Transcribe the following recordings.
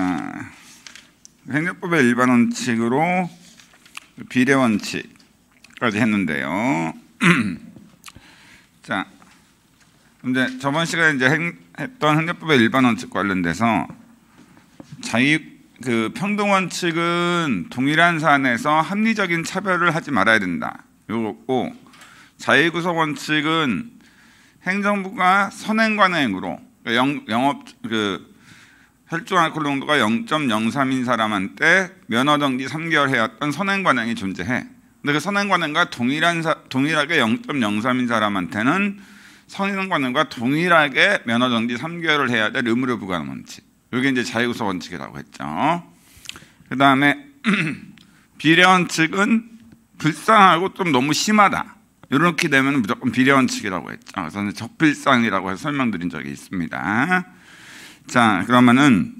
자, 행정법의 일반 원칙으로 비례 원칙까지 했는데요. 자, 이제 저번 시간에 이제 행, 했던 행정법의 일반 원칙 관련돼서 자유 그 평등 원칙은 동일한 사안에서 합리적인 차별을 하지 말아야 된다. 요거고 자유구성 원칙은 행정부가 선행관행으로 그러니까 그 영, 업그 혈중 알코올 농도가 0.03인 사람한테 면허 정지 3개월 해왔던 선행 관행이 존재해. 근데 그 선행 관행과 동일한 사, 동일하게 0.03인 사람한테는 선행 관행과 동일하게 면허 정지 3개월을 해야 될 의무를 부과하는 원칙. 이게 이제 자유구속 원칙이라고 했죠. 그 다음에 비례 원칙은 불쌍하고 좀 너무 심하다. 이렇게 되면 무조건 비례 원칙이라고 했죠. 그래서 적필상이라고 해서 설명드린 적이 있습니다. 자, 그러면은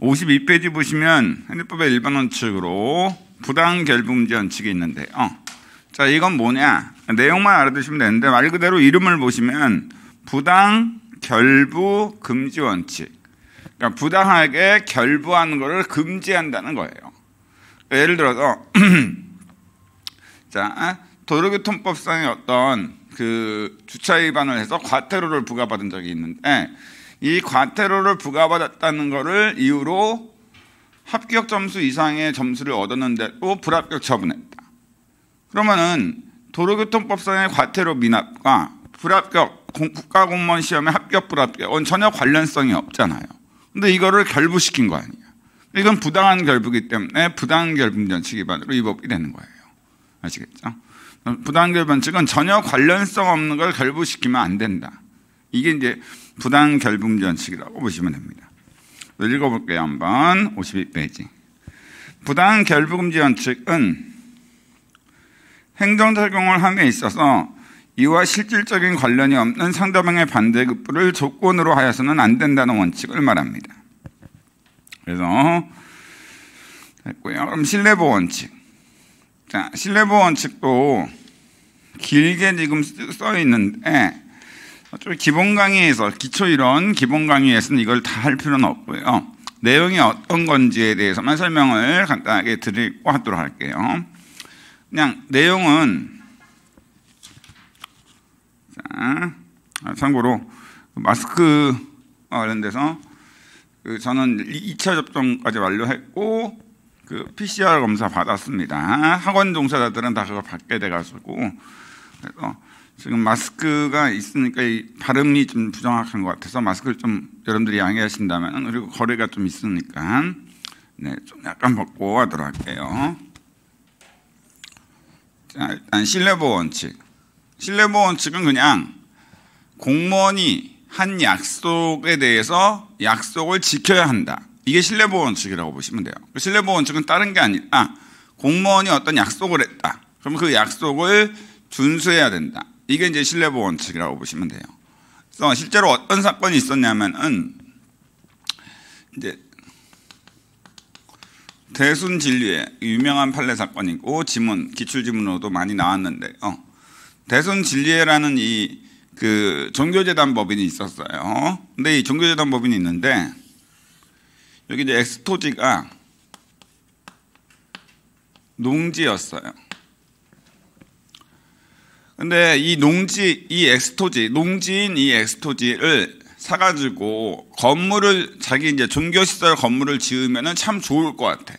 52페이지 보시면 핸드법의 일반 원칙으로 부당 결부금지 원칙이 있는데, 어. 자, 이건 뭐냐? 내용만 알아두시면 되는데, 말 그대로 이름을 보시면 부당 결부 금지 원칙. 그러니까 부당하게 결부하는 것을 금지한다는 거예요. 예를 들어서, 자, 도로교통법상의 어떤 그 주차 위반을 해서 과태료를 부과받은 적이 있는데, 이 과태료를 부과받았다는 것을 이유로 합격 점수 이상의 점수를 얻었는데도 불합격 처분했다. 그러면은 도로교통법상의 과태료 미납과 불합격 국가공무원 시험의 합격 불합격은 전혀 관련성이 없잖아요. 근데 이거를 결부시킨 거아니에 이건 부당한 결부기 때문에 부당한 결분 전칙 위반으로 위법이 되는 거예요. 아시겠죠? 부당결 반칙은 전혀 관련성 없는 걸 결부시키면 안 된다. 이게 이제 부당 결분 원칙이라고 보시면 됩니다. 읽어볼게요 한번 52페이지. 부당 결부금지 원칙은 행정작용을 함에 있어서 이와 실질적인 관련이 없는 상대방의 반대급부를 조건으로 하여서는 안 된다는 원칙을 말합니다. 그래서 됐고요. 그럼 신뢰보 원칙. 자, 신뢰보 원칙도 길게 지금 써 있는데 좀 기본 강의에서 기초 이론 기본 강의에서는 이걸 다 할 필요는 없고요. 내용이 어떤 건지에 대해서만 설명을 간단하게 드리고 하도록 할게요. 그냥 내용은 자, 참고로 마스크 관련 어, 데서 그 저는 2차 접종까지 완료했고 그 PCR 검사 받았습니다. 학원 종사자들은 다 그걸 받게 돼가지고 그래서 지금 마스크가 있으니까 이 발음이 좀 부정확한 것 같아서 마스크를 좀 여러분들이 양해하신다면 그리고 거래가좀 있으니까 네, 좀 약간 벗고 하도록 할게요. 자, 일단 실내보 원칙. 실내보 원칙은 그냥 공무원이 한 약속에 대해서 약속을 지켜야 한다. 이게 신뢰보 원칙이라고 보시면 돼요. 신뢰보 그 원칙은 다른 게 아니라 공무원이 어떤 약속을 했다. 그럼 그 약속을 준수해야 된다. 이게 이제 신뢰보 원칙이라고 보시면 돼요. 그래서 실제로 어떤 사건이 있었냐면은 이제 대순 진리의 유명한 판례 사건이고 지문 기출 지문으로도 많이 나왔는데 어. 대순 진리회라는 이 그 종교재단 법인이 있었어요. 근데 이 종교재단 법인이 있는데 여기 이제 엑스토지가 농지였어요. 근데 이 농지, 이 엑스토지, 농지인 이 엑스토지를 사가지고 건물을 자기 이제 종교시설 건물을 지으면은 참 좋을 것 같아.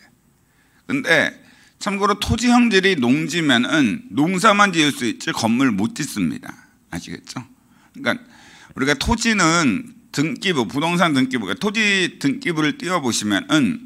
근데 참고로 토지 형질이 농지면은 농사만 지을 수 있지 건물 못 짓습니다. 아시겠죠? 그러니까 우리가 토지는 등기부, 부동산 등기부, 그러니까 토지 등기부를 띄워보시면은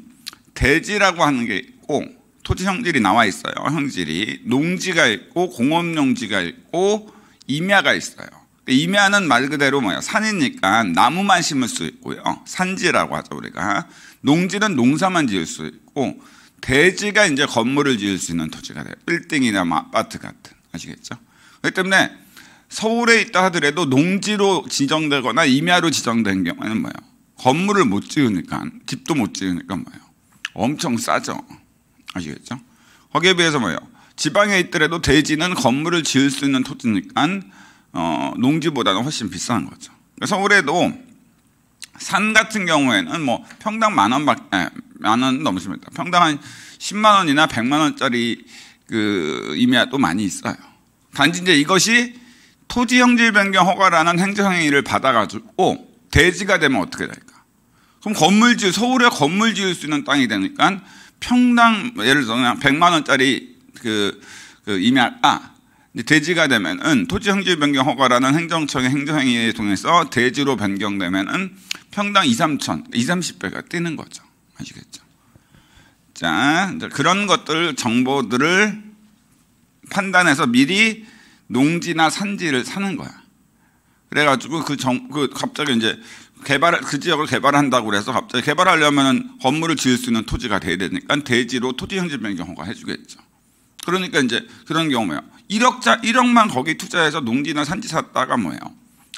대지라고 하는 게 있고 토지 형질이 나와 있어요. 형질이 농지가 있고 공업용지가 있고 임야가 있어요. 임야는 말 그대로 뭐야 산이니까 나무만 심을 수 있고요. 산지라고 하죠 우리가. 농지는 농사만 지을 수 있고 대지가 이제 건물을 지을 수 있는 토지가 돼요. 빌딩이나 뭐 아파트 같은 아시겠죠? 그렇기 때문에 서울에 있다 하더라도 농지로 지정되거나 임야로 지정된 경우에는 뭐예요? 건물을 못 지으니까 집도 못 지으니까 뭐예요? 엄청 싸죠. 아시겠죠? 거기에 비해서 뭐예요? 지방에 있더라도 대지는 건물을 지을 수 있는 토지니까 어, 농지보다는 훨씬 비싼 거죠. 서울에도 산 같은 경우에는 뭐 평당 만 원밖에 아, 만원 넘습니다. 평당 한 10만 원이나 100만 원짜리 그 임야도 많이 있어요. 단지 이제 이것이 토지 형질 변경 허가라는 행정행위를 받아가지고 대지가 되면 어떻게 될까? 그럼 건물지 서울에 건물 지을 수 있는 땅이 되니까 평당 뭐 예를 들어서 100만 원짜리 그, 그 임야 아 돼지가 되면은 토지 형질 변경 허가라는 행정청의 행정행위에 통해서 돼지로 변경되면은 평당 2, 3천, 2, 30배가 뛰는 거죠. 아시겠죠? 자, 그런 것들 정보들을 판단해서 미리 농지나 산지를 사는 거야. 그래가지고 그 정, 그 갑자기 이제 개발, 그 지역을 개발한다고 그래서 갑자기 개발하려면 건물을 지을 수 있는 토지가 돼야 되니까 대지로 토지 형질 변경허가 해주겠죠. 그러니까 이제 그런 경우에요. 1억자, 1억만 거기 투자해서 농지나 산지 샀다가 뭐예요.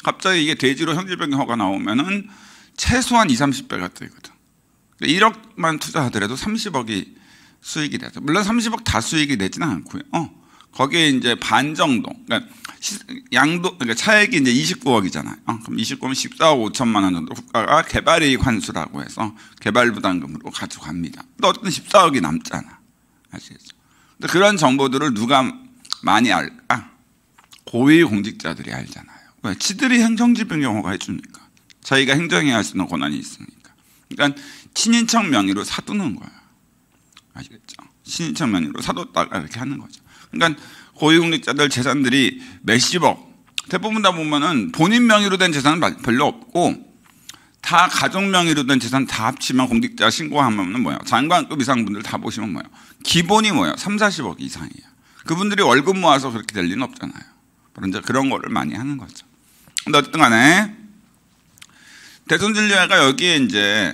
갑자기 이게 대지로 형질 변경허가 나오면은 최소한 2, 30배가 되거든. 1억만 투자하더라도 30억이 수익이 되죠. 물론 30억 다 수익이 되지는 않고요. 어. 거기에 이제 반 정도, 그러니까 양도, 그러니까 차액이 이제 29억이잖아요. 어? 그럼 29면 14억 5천만 원 정도 국가가 개발이익 환수라고 해서 개발부담금으로 가져갑니다. 또 어쨌든 14억이 남잖아. 아시겠죠? 근데 그런 정보들을 누가 많이 알까? 고위 공직자들이 알잖아요. 왜? 지들이 행정지 변경허가 해주니까. 저희가 행정해야 할 수 있는 권한이 있으니까. 그러니까 친인척 명의로 사두는 거야. 아시겠죠? 친인척 명의로 사뒀다가 이렇게 하는 거죠. 그러니까 고위공직자들 재산들이 몇십억 대부분 다 보면은 본인 명의로 된 재산은 별로 없고 다 가족 명의로 된 재산 다 합치면 공직자 신고하면 뭐예요? 장관급 이상 분들 다 보시면 뭐예요? 기본이 뭐예요? 3, 40억 이상이에요. 그분들이 월급 모아서 그렇게 될 리는 없잖아요. 그런데 그런 거를 많이 하는 거죠. 근데 어쨌든 간에 대선 진료회가 여기에 이제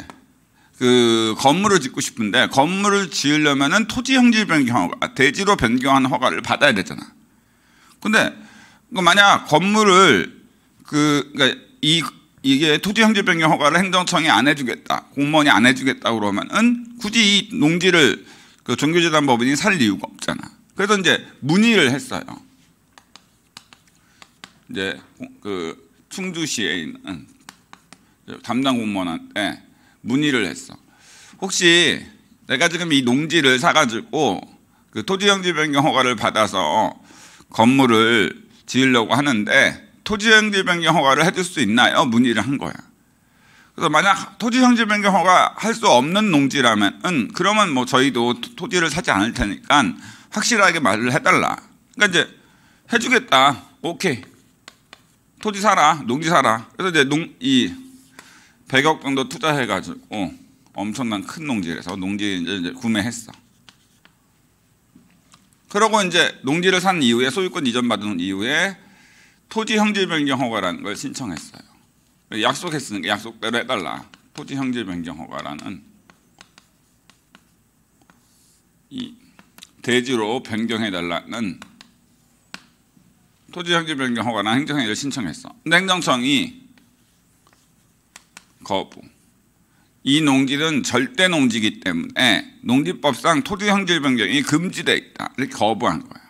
그 건물을 짓고 싶은데 건물을 지으려면은 토지 형질 변경 허가, 아, 대지로 변경한 허가를 받아야 되잖아. 근데 그 만약 건물을 그 그러니까 이 이게 토지 형질 변경 허가를 행정청이 안 해주겠다, 공무원이 안 해주겠다 그러면은 굳이 이 농지를 그 종교재단 법인이 살 이유가 없잖아. 그래서 이제 문의를 했어요. 이제 그 충주시에 있는 담당 공무원한테 문의를 했어. 혹시 내가 지금 이 농지를 사가지고 그토지형지 변경 허가를 받아서 건물을 지으려고 하는데 토지형지 변경 허가를 해줄 수 있나요? 문의를 한 거야. 그래서 만약 토지형지 변경 허가 할 수 없는 농지라면은 그러면 뭐 저희도 토지를 사지 않을 테니까 확실하게 말을 해달라. 그러니까 이제 해주겠다. 오케이. 토지 사라, 농지 사라. 그래서 이제 농, 이 100억 정도 투자해가지고 엄청난 큰 농지에서 농지를 구매했어. 그러고 이제 농지를 산 이후에 소유권 이전 받은 이후에 토지 형질 변경 허가라는 걸 신청했어요. 약속했으니까 약속대로 해달라. 토지 형질 변경 허가라는 이 대지로 변경해달라는 토지 형질 변경 허가라는 행정회 신청했어. 근데 행정청이 거부. 이 농지는 절대 농지이기 때문에 농지법상 토지 형질 변경이 금지되어 있다. 이렇게 거부한 거야.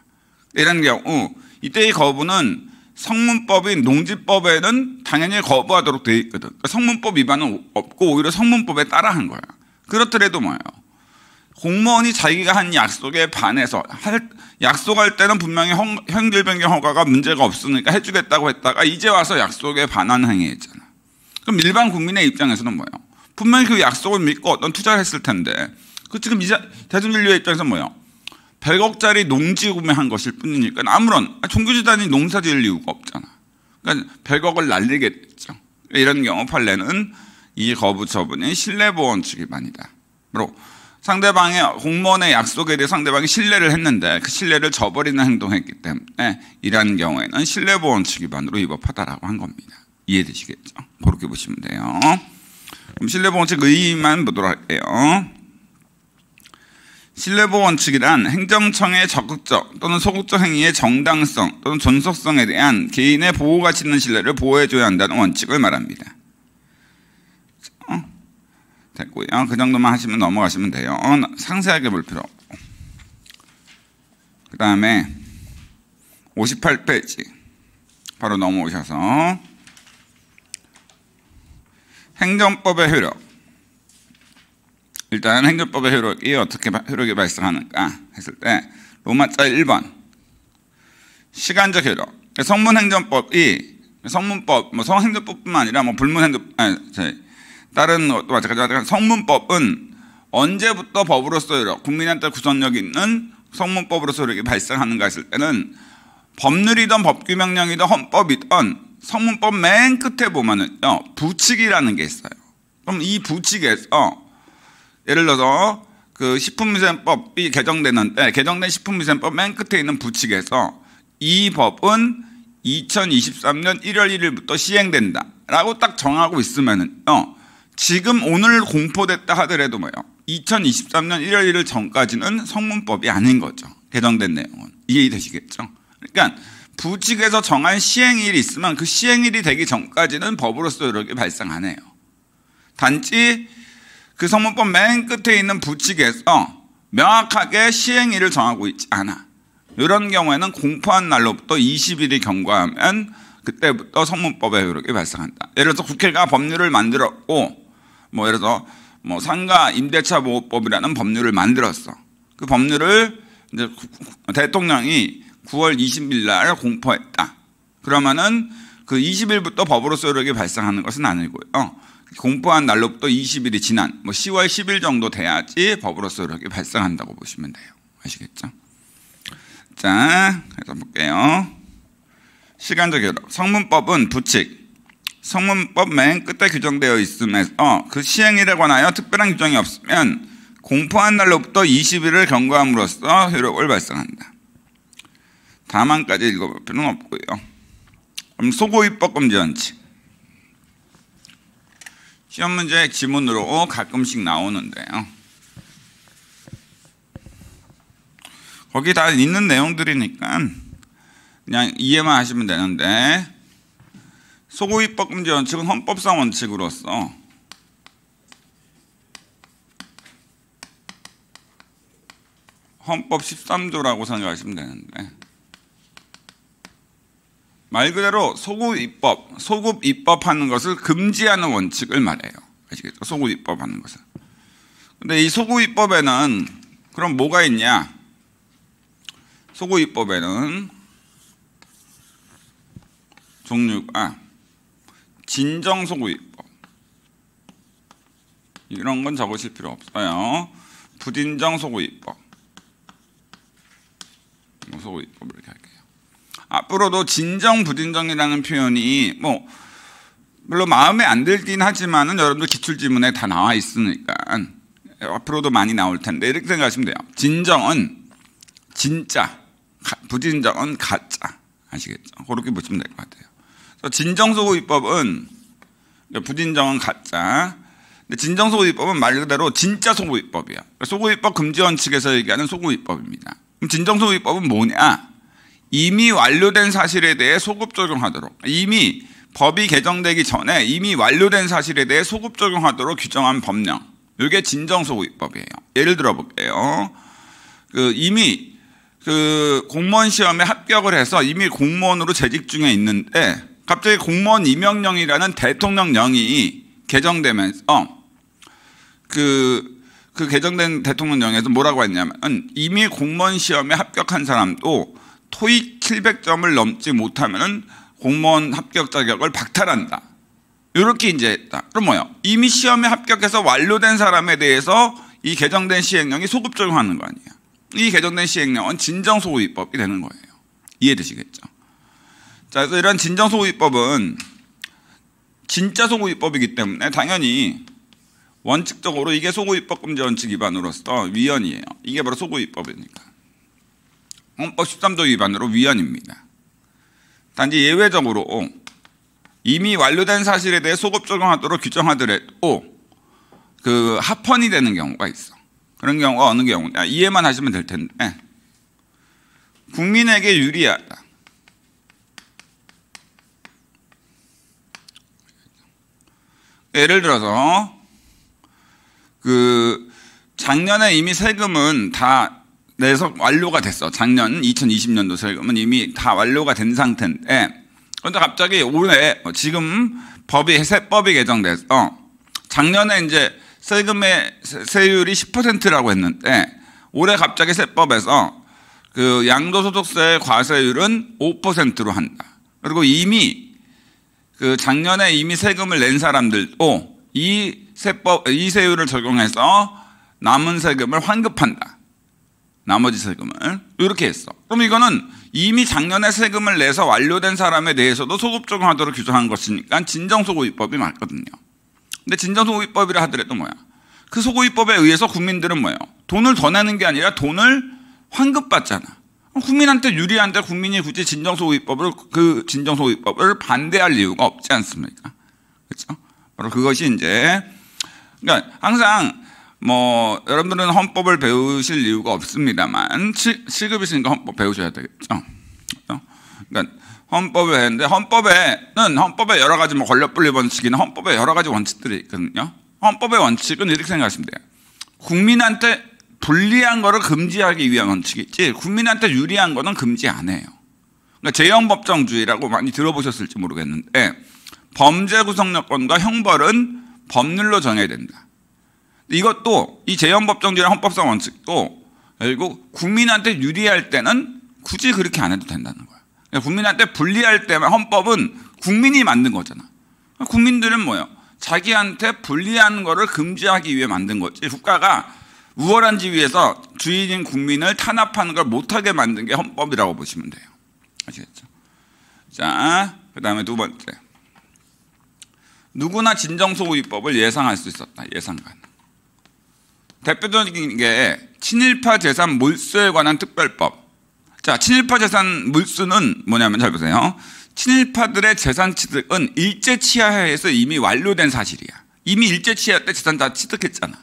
이런 경우 이때의 거부는 성문법이 농지법에는 당연히 거부하도록 되어 있거든. 그러니까 성문법 위반은 없고 오히려 성문법에 따라한 거야. 그렇더라도 뭐예요? 공무원이 자기가 한 약속에 반해서 할, 약속할 때는 분명히 형질 변경 허가가 문제가 없으니까 해주겠다고 했다가 이제 와서 약속에 반한 행위했잖아. 그럼 일반 국민의 입장에서는 뭐예요? 분명히 그 약속을 믿고 어떤 투자를 했을 텐데 그 지금 대중인류의 입장에서 뭐예요? 100억짜리 농지 구매한 것일 뿐이니까 아무런 아, 종교재단이 농사 지을 이유가 없잖아. 그러니까 100억을 날리겠죠. 이런 경우 판례는 이 거부 처분이 신뢰보험 측위반이다. 바로 상대방의 공무원의 약속에 대해 상대방이 신뢰를 했는데 그 신뢰를 저버리는 행동했기 때문에 이러 경우에는 신뢰보험 측위반으로 위법하다라고 한 겁니다. 이해되시겠죠? 그렇게 보시면 돼요. 그럼 신뢰보 원칙 의의만 보도록 할게요. 신뢰보 원칙이란 행정청의 적극적 또는 소극적 행위의 정당성 또는 존속성에 대한 개인의 보호가치 있는 신뢰를 보호해줘야 한다는 원칙을 말합니다. 어? 됐고요. 그 정도만 하시면 넘어가시면 돼요. 어, 상세하게 볼 필요 그 다음에 58페이지 바로 넘어오셔서 행정법의 효력. 일단 행정법의 효력이 어떻게 효력이 발생하는가 했을 때 로마자 1번 시간적 효력. 성문행정법이 성문법, 뭐 성행정법뿐만 아니라 뭐 불문행정, 아니, 다른 것도 마찬가지 성문법은 언제부터 법으로서 효력, 국민한테 구속력 있는 성문법으로서 효력이 발생하는가 했을 때는 법률이든 법규명령이든 헌법이든 성문법 맨 끝에 보면은 어, 부칙이라는 게 있어요. 그럼 이 부칙에서 예를 들어서 그 식품위생법이 개정되는 네, 개정된 식품위생법 맨 끝에 있는 부칙에서 이 법은 2023년 1월 1일부터 시행된다라고 딱 정하고 있으면은 어, 지금 오늘 공포됐다 하더라도 뭐요? 2023년 1월 1일 전까지는 성문법이 아닌 거죠. 개정된 내용은 이해되시겠죠? 그러니까 부칙에서 정한 시행일이 있으면 그 시행일이 되기 전까지는 법으로서 이렇게 발생하네요. 단지 그 성문법 맨 끝에 있는 부칙에서 명확하게 시행일을 정하고 있지 않아. 이런 경우에는 공포한 날로부터 20일이 경과하면 그때부터 성문법의 효력이 발생한다. 예를 들어서 국회가 법률을 만들었고, 뭐 예를 들어서 뭐 상가 임대차 보호법이라는 법률을 만들었어. 그 법률을 이제 대통령이 9월 20일 날 공포했다. 그러면은 그 20일부터 법으로서력이 발생하는 것은 아니고요. 공포한 날로부터 20일이 지난 뭐 10월 10일 정도 돼야지 법으로서력이 발생한다고 보시면 돼요. 아시겠죠? 자, 해서 볼게요. 시간적 결합. 성문법은 부칙. 성문법 맨 끝에 규정되어 있음에서 그 시행일에 관하여 특별한 규정이 없으면 공포한 날로부터 20일을 경과함으로써 효력을 발생한다. 다만까지 읽어볼 필요는 없고요. 그럼 소고기 볶음 전치. 시험 문제 지문으로 가끔씩 나오는데요. 거기 다 있는 내용들이니까 그냥 이해만 하시면 되는데 소고기 볶음제 원칙은 헌법상 원칙으로서 헌법 13조라고 생각하시면 되는데 말 그대로 소급 입법, 소급 입법하는 것을 금지하는 원칙을 말해요. 아시겠죠? 소급 입법하는 것을. 근데 이 소급 입법에는 그럼 뭐가 있냐? 소급 입법에는 종류가 진정 소급 입법. 이런 건 적으실 필요 없어요. 부진정 소급 입법. 뭐 소급 입법을 이렇게 할게요. 앞으로도 진정 부진정이라는 표현이 뭐 물론 마음에 안 들긴 하지만은 여러분들 기출 지문에 다 나와 있으니까 앞으로도 많이 나올 텐데 이렇게 생각하시면 돼요. 진정은 진짜, 부진정은 가짜 아시겠죠? 그렇게 보시면 될 것 같아요. 진정소고기법은 부진정은 가짜. 근데 진정소고기법은 말 그대로 진짜 소고기법이야. 그러니까 소고기법 금지원칙에서 얘기하는 소고기법입니다. 그럼 진정소고기법은 뭐냐? 이미 완료된 사실에 대해 소급 적용하도록 이미 법이 개정되기 전에 이미 완료된 사실에 대해 소급 적용하도록 규정한 법령. 이게 진정 소급법이에요. 예를 들어 볼게요. 그 이미 그 공무원 시험에 합격을 해서 이미 공무원으로 재직 중에 있는데 갑자기 공무원 임명령이라는 대통령령이 개정되면서 그그 어, 그 개정된 대통령령에서 뭐라고 했냐면 이미 공무원 시험에 합격한 사람도 토익 700점을 넘지 못하면 공무원 합격 자격을 박탈한다. 이렇게 이제 했다. 그럼 뭐요? 이미 시험에 합격해서 완료된 사람에 대해서 이 개정된 시행령이 소급 적용하는 거 아니에요. 이 개정된 시행령은 진정소급입법이 되는 거예요. 이해되시겠죠? 자, 그래서 이런 진정소급입법은 진짜 소급입법이기 때문에 당연히 원칙적으로 이게 소급입법 금지 원칙 위반으로서 위헌이에요. 이게 바로 소급입법이니까. 헌법 음, 13조 어, 위반으로 위헌입니다. 단지 예외적으로 이미 완료된 사실에 대해 소급 적용하도록 규정하더라도 그 합헌이 되는 경우가 있어. 그런 경우가 어느 경우냐 아, 이해만 하시면 될 텐데 국민에게 유리하다. 예를 들어서 그 작년에 이미 세금은 다 내서 에 완료가 됐어. 작년 2020년도 세금은 이미 다 완료가 된 상태인데 그런데 갑자기 올해 지금 법이 세법이 개정돼서 작년에 이제 세금의 세율이 10%라고 했는데 올해 갑자기 세법에서 그 양도소득세 과세율은 5%로 한다. 그리고 이미 그 작년에 이미 세금을 낸 사람들도 이 세법 이 세율을 적용해서 남은 세금을 환급한다. 나머지 세금을 이렇게 했어. 그럼 이거는 이미 작년에 세금을 내서 완료된 사람에 대해서도 소급 적용하도록 규정한 것이니까 진정소고입법이 맞거든요. 근데 진정소고입법이라 하더라도 뭐야? 그 소고입법에 의해서 국민들은 뭐예요? 돈을 더 내는 게 아니라 돈을 환급받잖아. 국민한테 유리한데 국민이 굳이 진정소고입법을 그 진정소고입법을 반대할 이유가 없지 않습니까? 그렇죠? 바로 그것이 이제 그러니까 항상 뭐 여러분들은 헌법을 배우실 이유가 없습니다만 시급 이으니까 헌법 배우셔야 되겠죠. 그러니까 헌법을 했는데 헌법에는 헌법에 여러 가지 뭐 권력분립 원칙이나 헌법에 여러 가지 원칙들이 있거든요. 헌법의 원칙은 이렇게 생각하시면 돼요. 국민한테 불리한 거를 금지하기 위한 원칙이지 국민한테 유리한 거는 금지 안 해요. 그러니까 제형법정주의라고 많이 들어보셨을지 모르겠는데 범죄 구성요건과 형벌은 법률로 정해야 된다. 이것도 이 재헌법정제랑 헌법상 원칙도 결국 국민한테 유리할 때는 굳이 그렇게 안 해도 된다는 거야. 그러니까 국민한테 불리할 때만 헌법은 국민이 만든 거잖아. 그러니까 국민들은 뭐예요? 자기한테 불리한 거를 금지하기 위해 만든 거지. 국가가 우월한 지위에서 주인인 국민을 탄압하는 걸 못하게 만든 게 헌법이라고 보시면 돼요. 아시겠죠? 자, 그 다음에 두 번째. 누구나 진정소구 법을 예상할 수 있었다. 예상관. 대표적인 게 친일파 재산 몰수에 관한 특별법. 자, 친일파 재산 몰수는 뭐냐면 잘 보세요. 친일파들의 재산 취득은 일제 치하에서 이미 완료된 사실이야. 이미 일제 치하 때 재산 다 취득했잖아.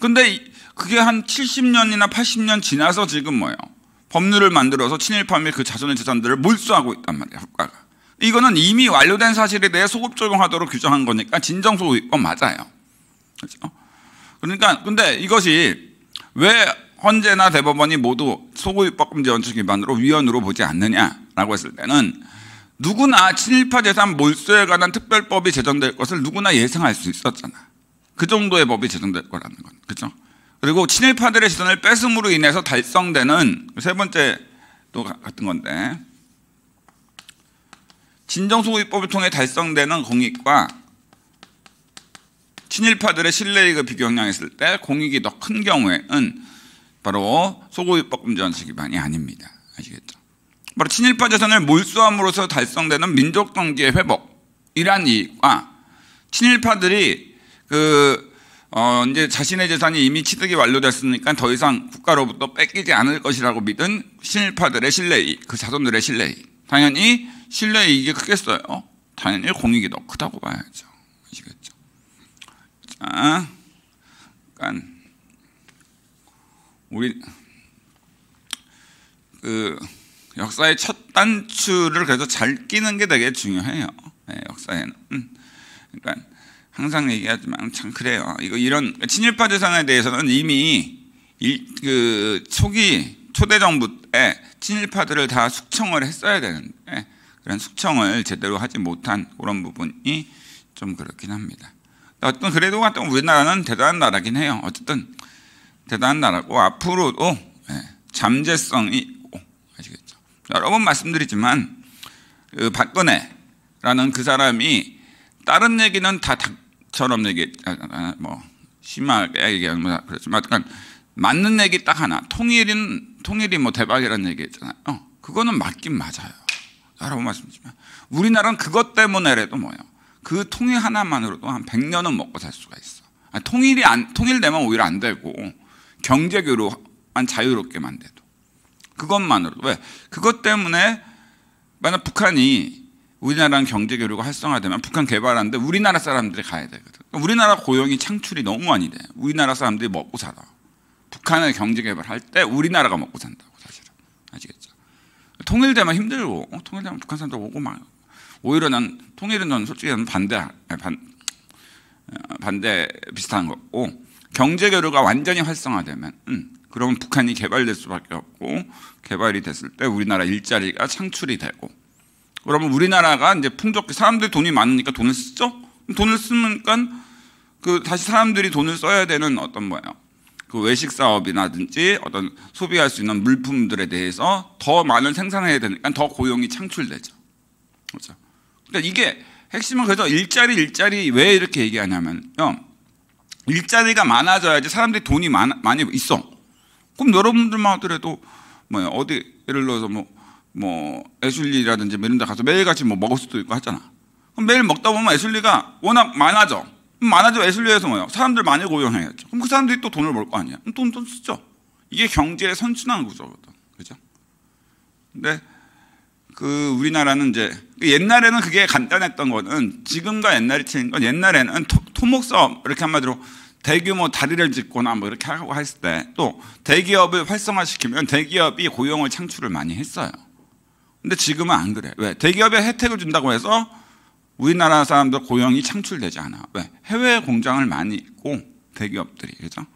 근데 그게 한 70년이나 80년 지나서 지금 뭐예요? 법률을 만들어서 친일파 및 그 자손의 재산들을 몰수하고 있단 말이야, 국가가. 이거는 이미 완료된 사실에 대해 소급 적용하도록 규정한 거니까 진정 소급법 맞아요. 그렇죠? 그러니까 근데 이것이 왜 헌재나 대법원이 모두 소구입법금지 원칙 위반으로 위헌으로 보지 않느냐라고 했을 때는 누구나 친일파 재산 몰수에 관한 특별법이 제정될 것을 누구나 예상할 수 있었잖아. 그 정도의 법이 제정될 거라는 건. 그죠? 그리고 친일파들의 재선을 뺏음으로 인해서 달성되는 세 번째 또 같은 건데 진정소구입법을 통해 달성되는 공익과 친일파들의 신뢰익을 비교형량했을 때 공익이 더 큰 경우에는 바로 소고기 볶음 전식기반이 아닙니다. 아시겠죠? 바로 친일파 재산을 몰수함으로써 달성되는 민족 경기 회복이란 이익과 친일파들이 그 어, 이제 자신의 재산이 이미 취득이 완료됐으니까 더 이상 국가로부터 뺏기지 않을 것이라고 믿은 신일파들의 신뢰이익, 그 자손들의 신뢰이익. 당연히 신뢰이익이 크겠어요. 당연히 공익이 더 크다고 봐야죠. 아, 그러니까 우리 그 역사의 첫 단추를 그래서 잘 끼는 게 되게 중요해요. 네, 역사에는. 음. 그러니까 항상 얘기하지만 참 그래요. 이거 이런 친일파 재산에 대해서는 이미 일, 그 초기 초대 정부 때 친일파들을 다 숙청을 했어야 되는데 그런 숙청을 제대로 하지 못한 그런 부분이 좀 그렇긴 합니다. 어쨌든 그래도 어떤 우리나라는 대단한 나라긴 해요. 어쨌든 대단한 나라고 앞으로도 예, 잠재성이 있고 아시겠죠? 여러 번 말씀드리지만 그 박근혜라는 그 사람이 다른 얘기는 다 닥처럼 얘기 아, 아, 아, 뭐 심하게 얘기하면 그렇지만 약간 맞는 얘기 딱 하나 통일인 통일이 뭐 대박이라는 얘기 했잖아요. 어, 그거는 맞긴 맞아요. 여러 번 말씀드리지만 우리나라는 그것 때문에라도 뭐예요? 그 통일 하나만으로도 한 100년은 먹고 살 수가 있어. 아, 통일이 안, 통일되면 오히려 안 되고, 경제교로만 자유롭게만 돼도. 그것만으로도. 왜? 그것 때문에, 만약 북한이 우리나라랑 경제교류가 활성화되면 북한 개발하는데 우리나라 사람들이 가야 되거든. 그러니까 우리나라 고용이 창출이 너무 많이 돼. 우리나라 사람들이 먹고 살아. 북한을 경제 개발할 때 우리나라가 먹고 산다고 사실은. 아시겠죠? 통일되면 힘들고, 어, 통일되면 북한 사람들 오고 막 오히려 난 통일은 솔직히 난 반대 예, 반, 어, 반대 비슷한 거고 경제 교류가 완전히 활성화되면 음, 그러면 북한이 개발될 수밖에 없고 개발이 됐을 때 우리나라 일자리가 창출이 되고 그러면 우리나라가 이제 풍족해 사람들이 돈이 많으니까 돈을 쓰죠 돈을 쓰니까 그 다시 사람들이 돈을 써야 되는 어떤 뭐예요 그 외식 사업이라든지 어떤 소비할 수 있는 물품들에 대해서 더 많은 생산해야 되니까 더 고용이 창출되죠 그렇죠 그러니까 이게 핵심은 그래서 일자리 일자리 왜 이렇게 얘기하냐면요. 일자리가 많아져야지 사람들이 돈이 많, 많이 있어. 그럼 여러분들만 하더라도 뭐 어디 예를 들어서 뭐, 뭐에슐리라든지 뭐 이런 데 가서 매일같이 뭐 먹을 수도 있고 하잖아. 그럼 매일 먹다 보면 에슐리가 워낙 많아져. 많아져 에슐리에서 뭐요? 사람들 많이 고용해야죠. 그럼 그 사람들이 또 돈을 벌 거 아니야. 돈 돈 쓰죠. 이게 경제의 선순환 구조거든. 그죠? 근데 그 우리나라는 이제 그 옛날에는 그게 간단했던 거는 지금과 옛날이 틀린 건 옛날에는 토, 토목사업 이렇게 한마디로 대규모 다리를 짓거나 뭐 이렇게 하고 했을 때 또 대기업을 활성화시키면 대기업이 고용을 창출을 많이 했어요. 근데 지금은 안 그래. 왜? 대기업에 혜택을 준다고 해서 우리나라 사람들 고용이 창출되지 않아. 왜? 해외 공장을 많이 있고 대기업들이 그죠?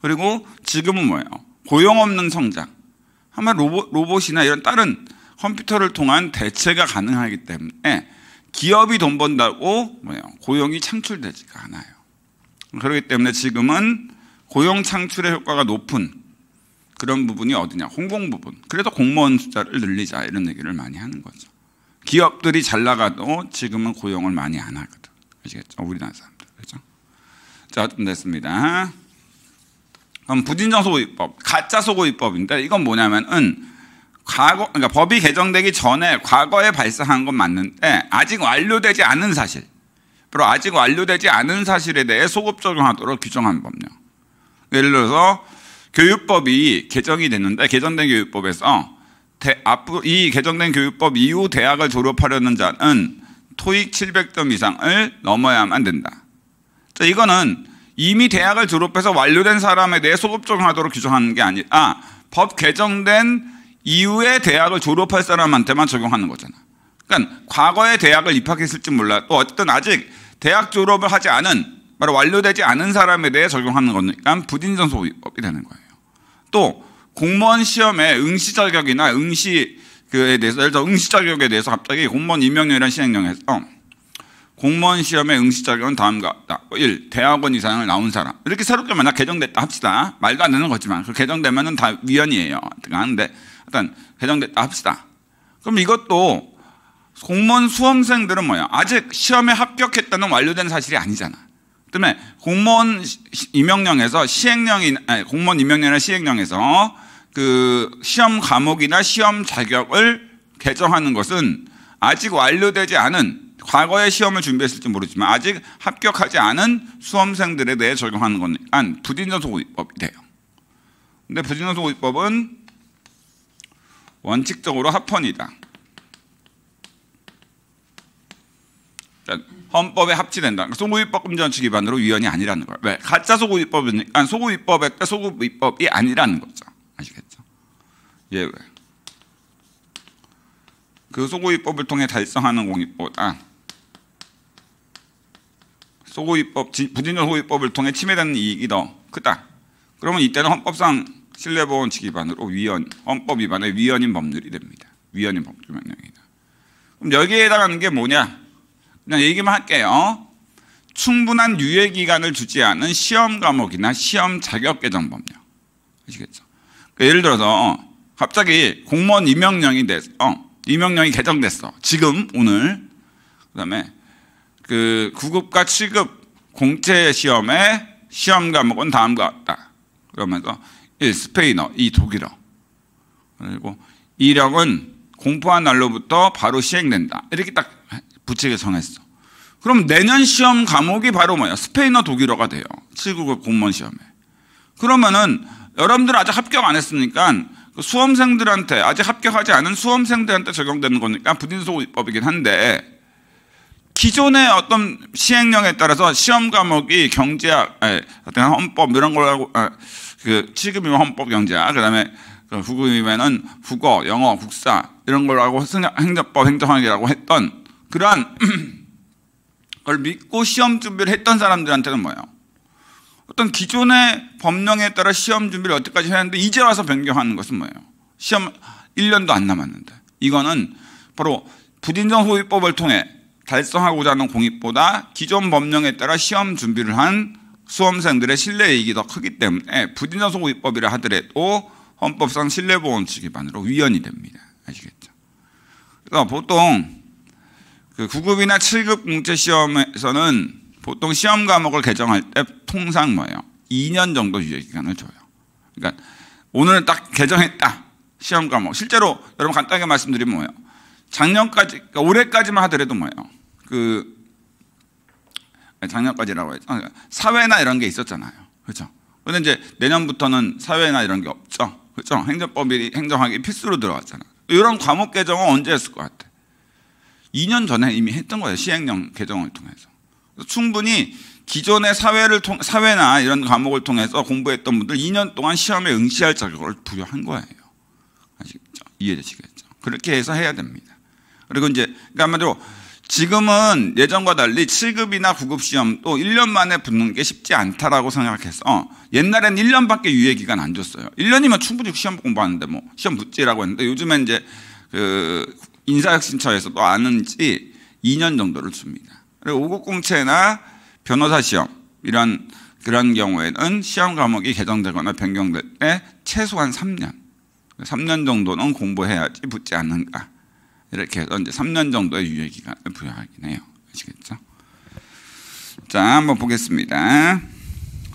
그리고 지금은 뭐예요? 고용 없는 성장. 아마 로봇, 로봇이나 이런 다른 컴퓨터를 통한 대체가 가능하기 때문에 기업이 돈 번다고 뭐예요? 고용이 창출되지가 않아요. 그렇기 때문에 지금은 고용 창출의 효과가 높은 그런 부분이 어디냐? 홍공 부분. 그래도 공무원 숫자를 늘리자 이런 얘기를 많이 하는 거죠. 기업들이 잘 나가도 지금은 고용을 많이 안 하거든. 아시겠죠? 우리나라 사람들. 그렇죠? 자, 됐습니다. 그럼 부진정 소고입법, 가짜 소고입법인데 이건 뭐냐면은 과거, 그러니까 법이 개정되기 전에 과거에 발생한 건 맞는데 아직 완료되지 않은 사실, 그리고 아직 완료되지 않은 사실에 대해 소급 적용하도록 규정한 법령. 예를 들어서 교육법이 개정이 됐는데 개정된 교육법에서 대, 앞으로 이 개정된 교육법 이후 대학을 졸업하려는 자는 토익 700점 이상을 넘어야만 된다. 자, 이거는 이미 대학을 졸업해서 완료된 사람에 대해 소급 적용하도록 규정하는 게 아니라 아, 법 개정된 이후에 대학을 졸업할 사람한테만 적용하는 거잖아. 그러니까 과거에 대학을 입학했을지 몰라. 또 어쨌든 아직 대학 졸업을 하지 않은 바로 완료되지 않은 사람에 대해 적용하는 거니까 그러니까 부진전 소법이 되는 거예요. 또 공무원 시험에 응시 자격이나 응시 그에 대해서 예를 들어 응시 자격에 대해서 갑자기 공무원 임명령이란 시행령에서 공무원 시험의 응시 자격은 다음과 같다. 1. 뭐 대학원 이상을 나온 사람. 이렇게 새롭게 만약 개정됐다 합시다. 말도 안 되는 거지만 그 개정되면은 다 위헌이에요. 그러니까 근데 일단 배정됐다 합시다. 그럼 이것도 공무원 수험생들은 뭐야? 아직 시험에 합격했다는 완료된 사실이 아니잖아. 그다음에 공무원 임명령에서 시행령이 아니, 공무원 임명령이나 시행령에서 그 시험 과목이나 시험 자격을 개정하는 것은 아직 완료되지 않은 과거의 시험을 준비했을지 모르지만 아직 합격하지 않은 수험생들에 대해 적용하는 거니까 부진전소 고법이 돼요. 근데 부진전소 고법은 원칙적으로 합헌이다. 헌법에 합치된다. 그러니까 소구입법 금전원칙 반으로 위헌이 아니라는 거예요. 왜? 가짜 소구입법은 아니 소구입법에 그러니까 소구입법이 아니라는 거죠. 아시겠죠? 예, 왜? 그 소구입법을 통해 달성하는 공익보다 소구입법, 부진전 소구입법을 통해 침해되는 이익이 더 크다. 그러면 이때는 헌법상 신뢰보호 원칙 위반으로 위헌 헌법 위반의 위헌인 법률이 됩니다. 위헌인 법규명령이다. 그럼 여기에 해당하는 게 뭐냐? 그냥 얘기만 할게요. 충분한 유예 기간을 주지 않은 시험 과목이나 시험 자격 개정 법령 아시겠죠? 그러니까 예를 들어서 어, 갑자기 공무원 임명령이 돼서 어, 임명령이 개정됐어. 지금 오늘 그다음에 그 구급과 취급 공채 시험의 시험 과목은 다음과 같다. 그러면서 1. 스페인어 2. 독일어 그리고 이력은 공포한 날로부터 바로 시행된다 이렇게 딱 부책에 정했어 그럼 내년 시험 과목이 바로 뭐야 스페인어 독일어가 돼요 7국어 공무원 시험에 그러면은 여러분들 아직 합격 안 했으니까 그 수험생들한테 아직 합격하지 않은 수험생들한테 적용되는 거니까 부진소급법이긴 한데 기존의 어떤 시행령에 따라서 시험 과목이 경제학, 어떤 헌법 이런 걸 하고 아, 그지금이면 헌법 경제학, 그다음에 그 후금이면은 국어, 영어, 국사 이런 걸로 하고 행정법, 행정학이라고 했던 그러한 걸 믿고 시험 준비를 했던 사람들한테는 뭐예요? 어떤 기존의 법령에 따라 시험 준비를 어떻게까지 했는데 이제 와서 변경하는 것은 뭐예요? 시험 1년도 안 남았는데 이거는 바로 부진정 소유법을 통해 달성하고자 하는 공익보다 기존 법령에 따라 시험 준비를 한 수험생들의 신뢰이익이 더 크기 때문에 부진자소 고입법이라 하더라도 헌법상 신뢰보 험칙 기반으로 위헌이 됩니다. 아시겠죠? 그래서 보통 그 9급이나 7급 공채 시험에서는 보통 시험 과목을 개정할 때 통상 뭐예요? 2년 정도 유예 기간을 줘요. 그러니까 오늘 딱 개정했다. 시험 과목. 실제로 여러분 간단하게 말씀드리면 뭐예요? 작년까지, 그러니까 올해까지만 하더라도 뭐예요? 그 작년까지라고 해야 아, 사회나 이런 게 있었잖아요. 그렇죠? 근데 이제 내년부터는 사회나 이런 게 없죠. 그렇죠? 행정법이 행정학이 필수로 들어왔잖아. 이런 과목 개정은 언제 했을 것 같아? 2년 전에 이미 했던 거예요. 시행령 개정을 통해서. 충분히 기존의 사회를 통, 사회나 이런 과목을 통해서 공부했던 분들 2년 동안 시험에 응시할 자격을 부여한 거예요. 아시겠죠? 이해되시겠죠? 그렇게 해서 해야 됩니다. 그리고 이제 그러니까 한마디로 지금은 예전과 달리 7급이나 9급 시험도 1년 만에 붙는 게 쉽지 않다라고 생각해서 옛날엔 1년밖에 유예 기간 안 줬어요. 1년이면 충분히 시험 공부하는데 뭐 시험 붙지라고 했는데 요즘엔 이제 그 인사혁신처에서도 아는지 2년 정도를 줍니다. 그리고 5급 공채나 변호사 시험 이런 그런 경우에는 시험 과목이 개정되거나 변경될 때 최소한 3년, 3년 정도는 공부해야지 붙지 않는가. 이렇게 해서 이제 3년 정도의 유예 기간을 부여하긴 해요. 아시겠죠? 자, 한번 보겠습니다.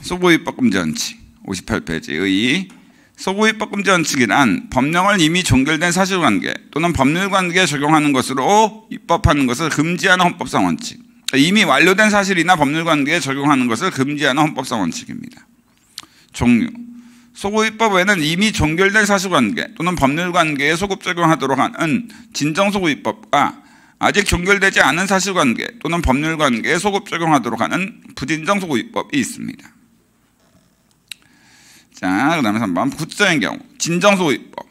소보입법 금지 원칙 58페이지의 소보입법 금지 원칙이란 법령을 이미 종결된 사실관계 또는 법률관계에 적용하는 것으로 입법하는 것을 금지하는 헌법상 원칙 이미 완료된 사실이나 법률관계에 적용하는 것을 금지하는 헌법상 원칙입니다. 종류 소구입법 에는 이미 종결된 사실관계 또는 법률관계에 소급적용하도록 하는 진정소구입법과 아직 종결되지 않은 사실관계 또는 법률관계에 소급적용하도록 하는 부진정소구입법이 있습니다. 자, 그 다음에 3번 구체적인 경우 진정소구입법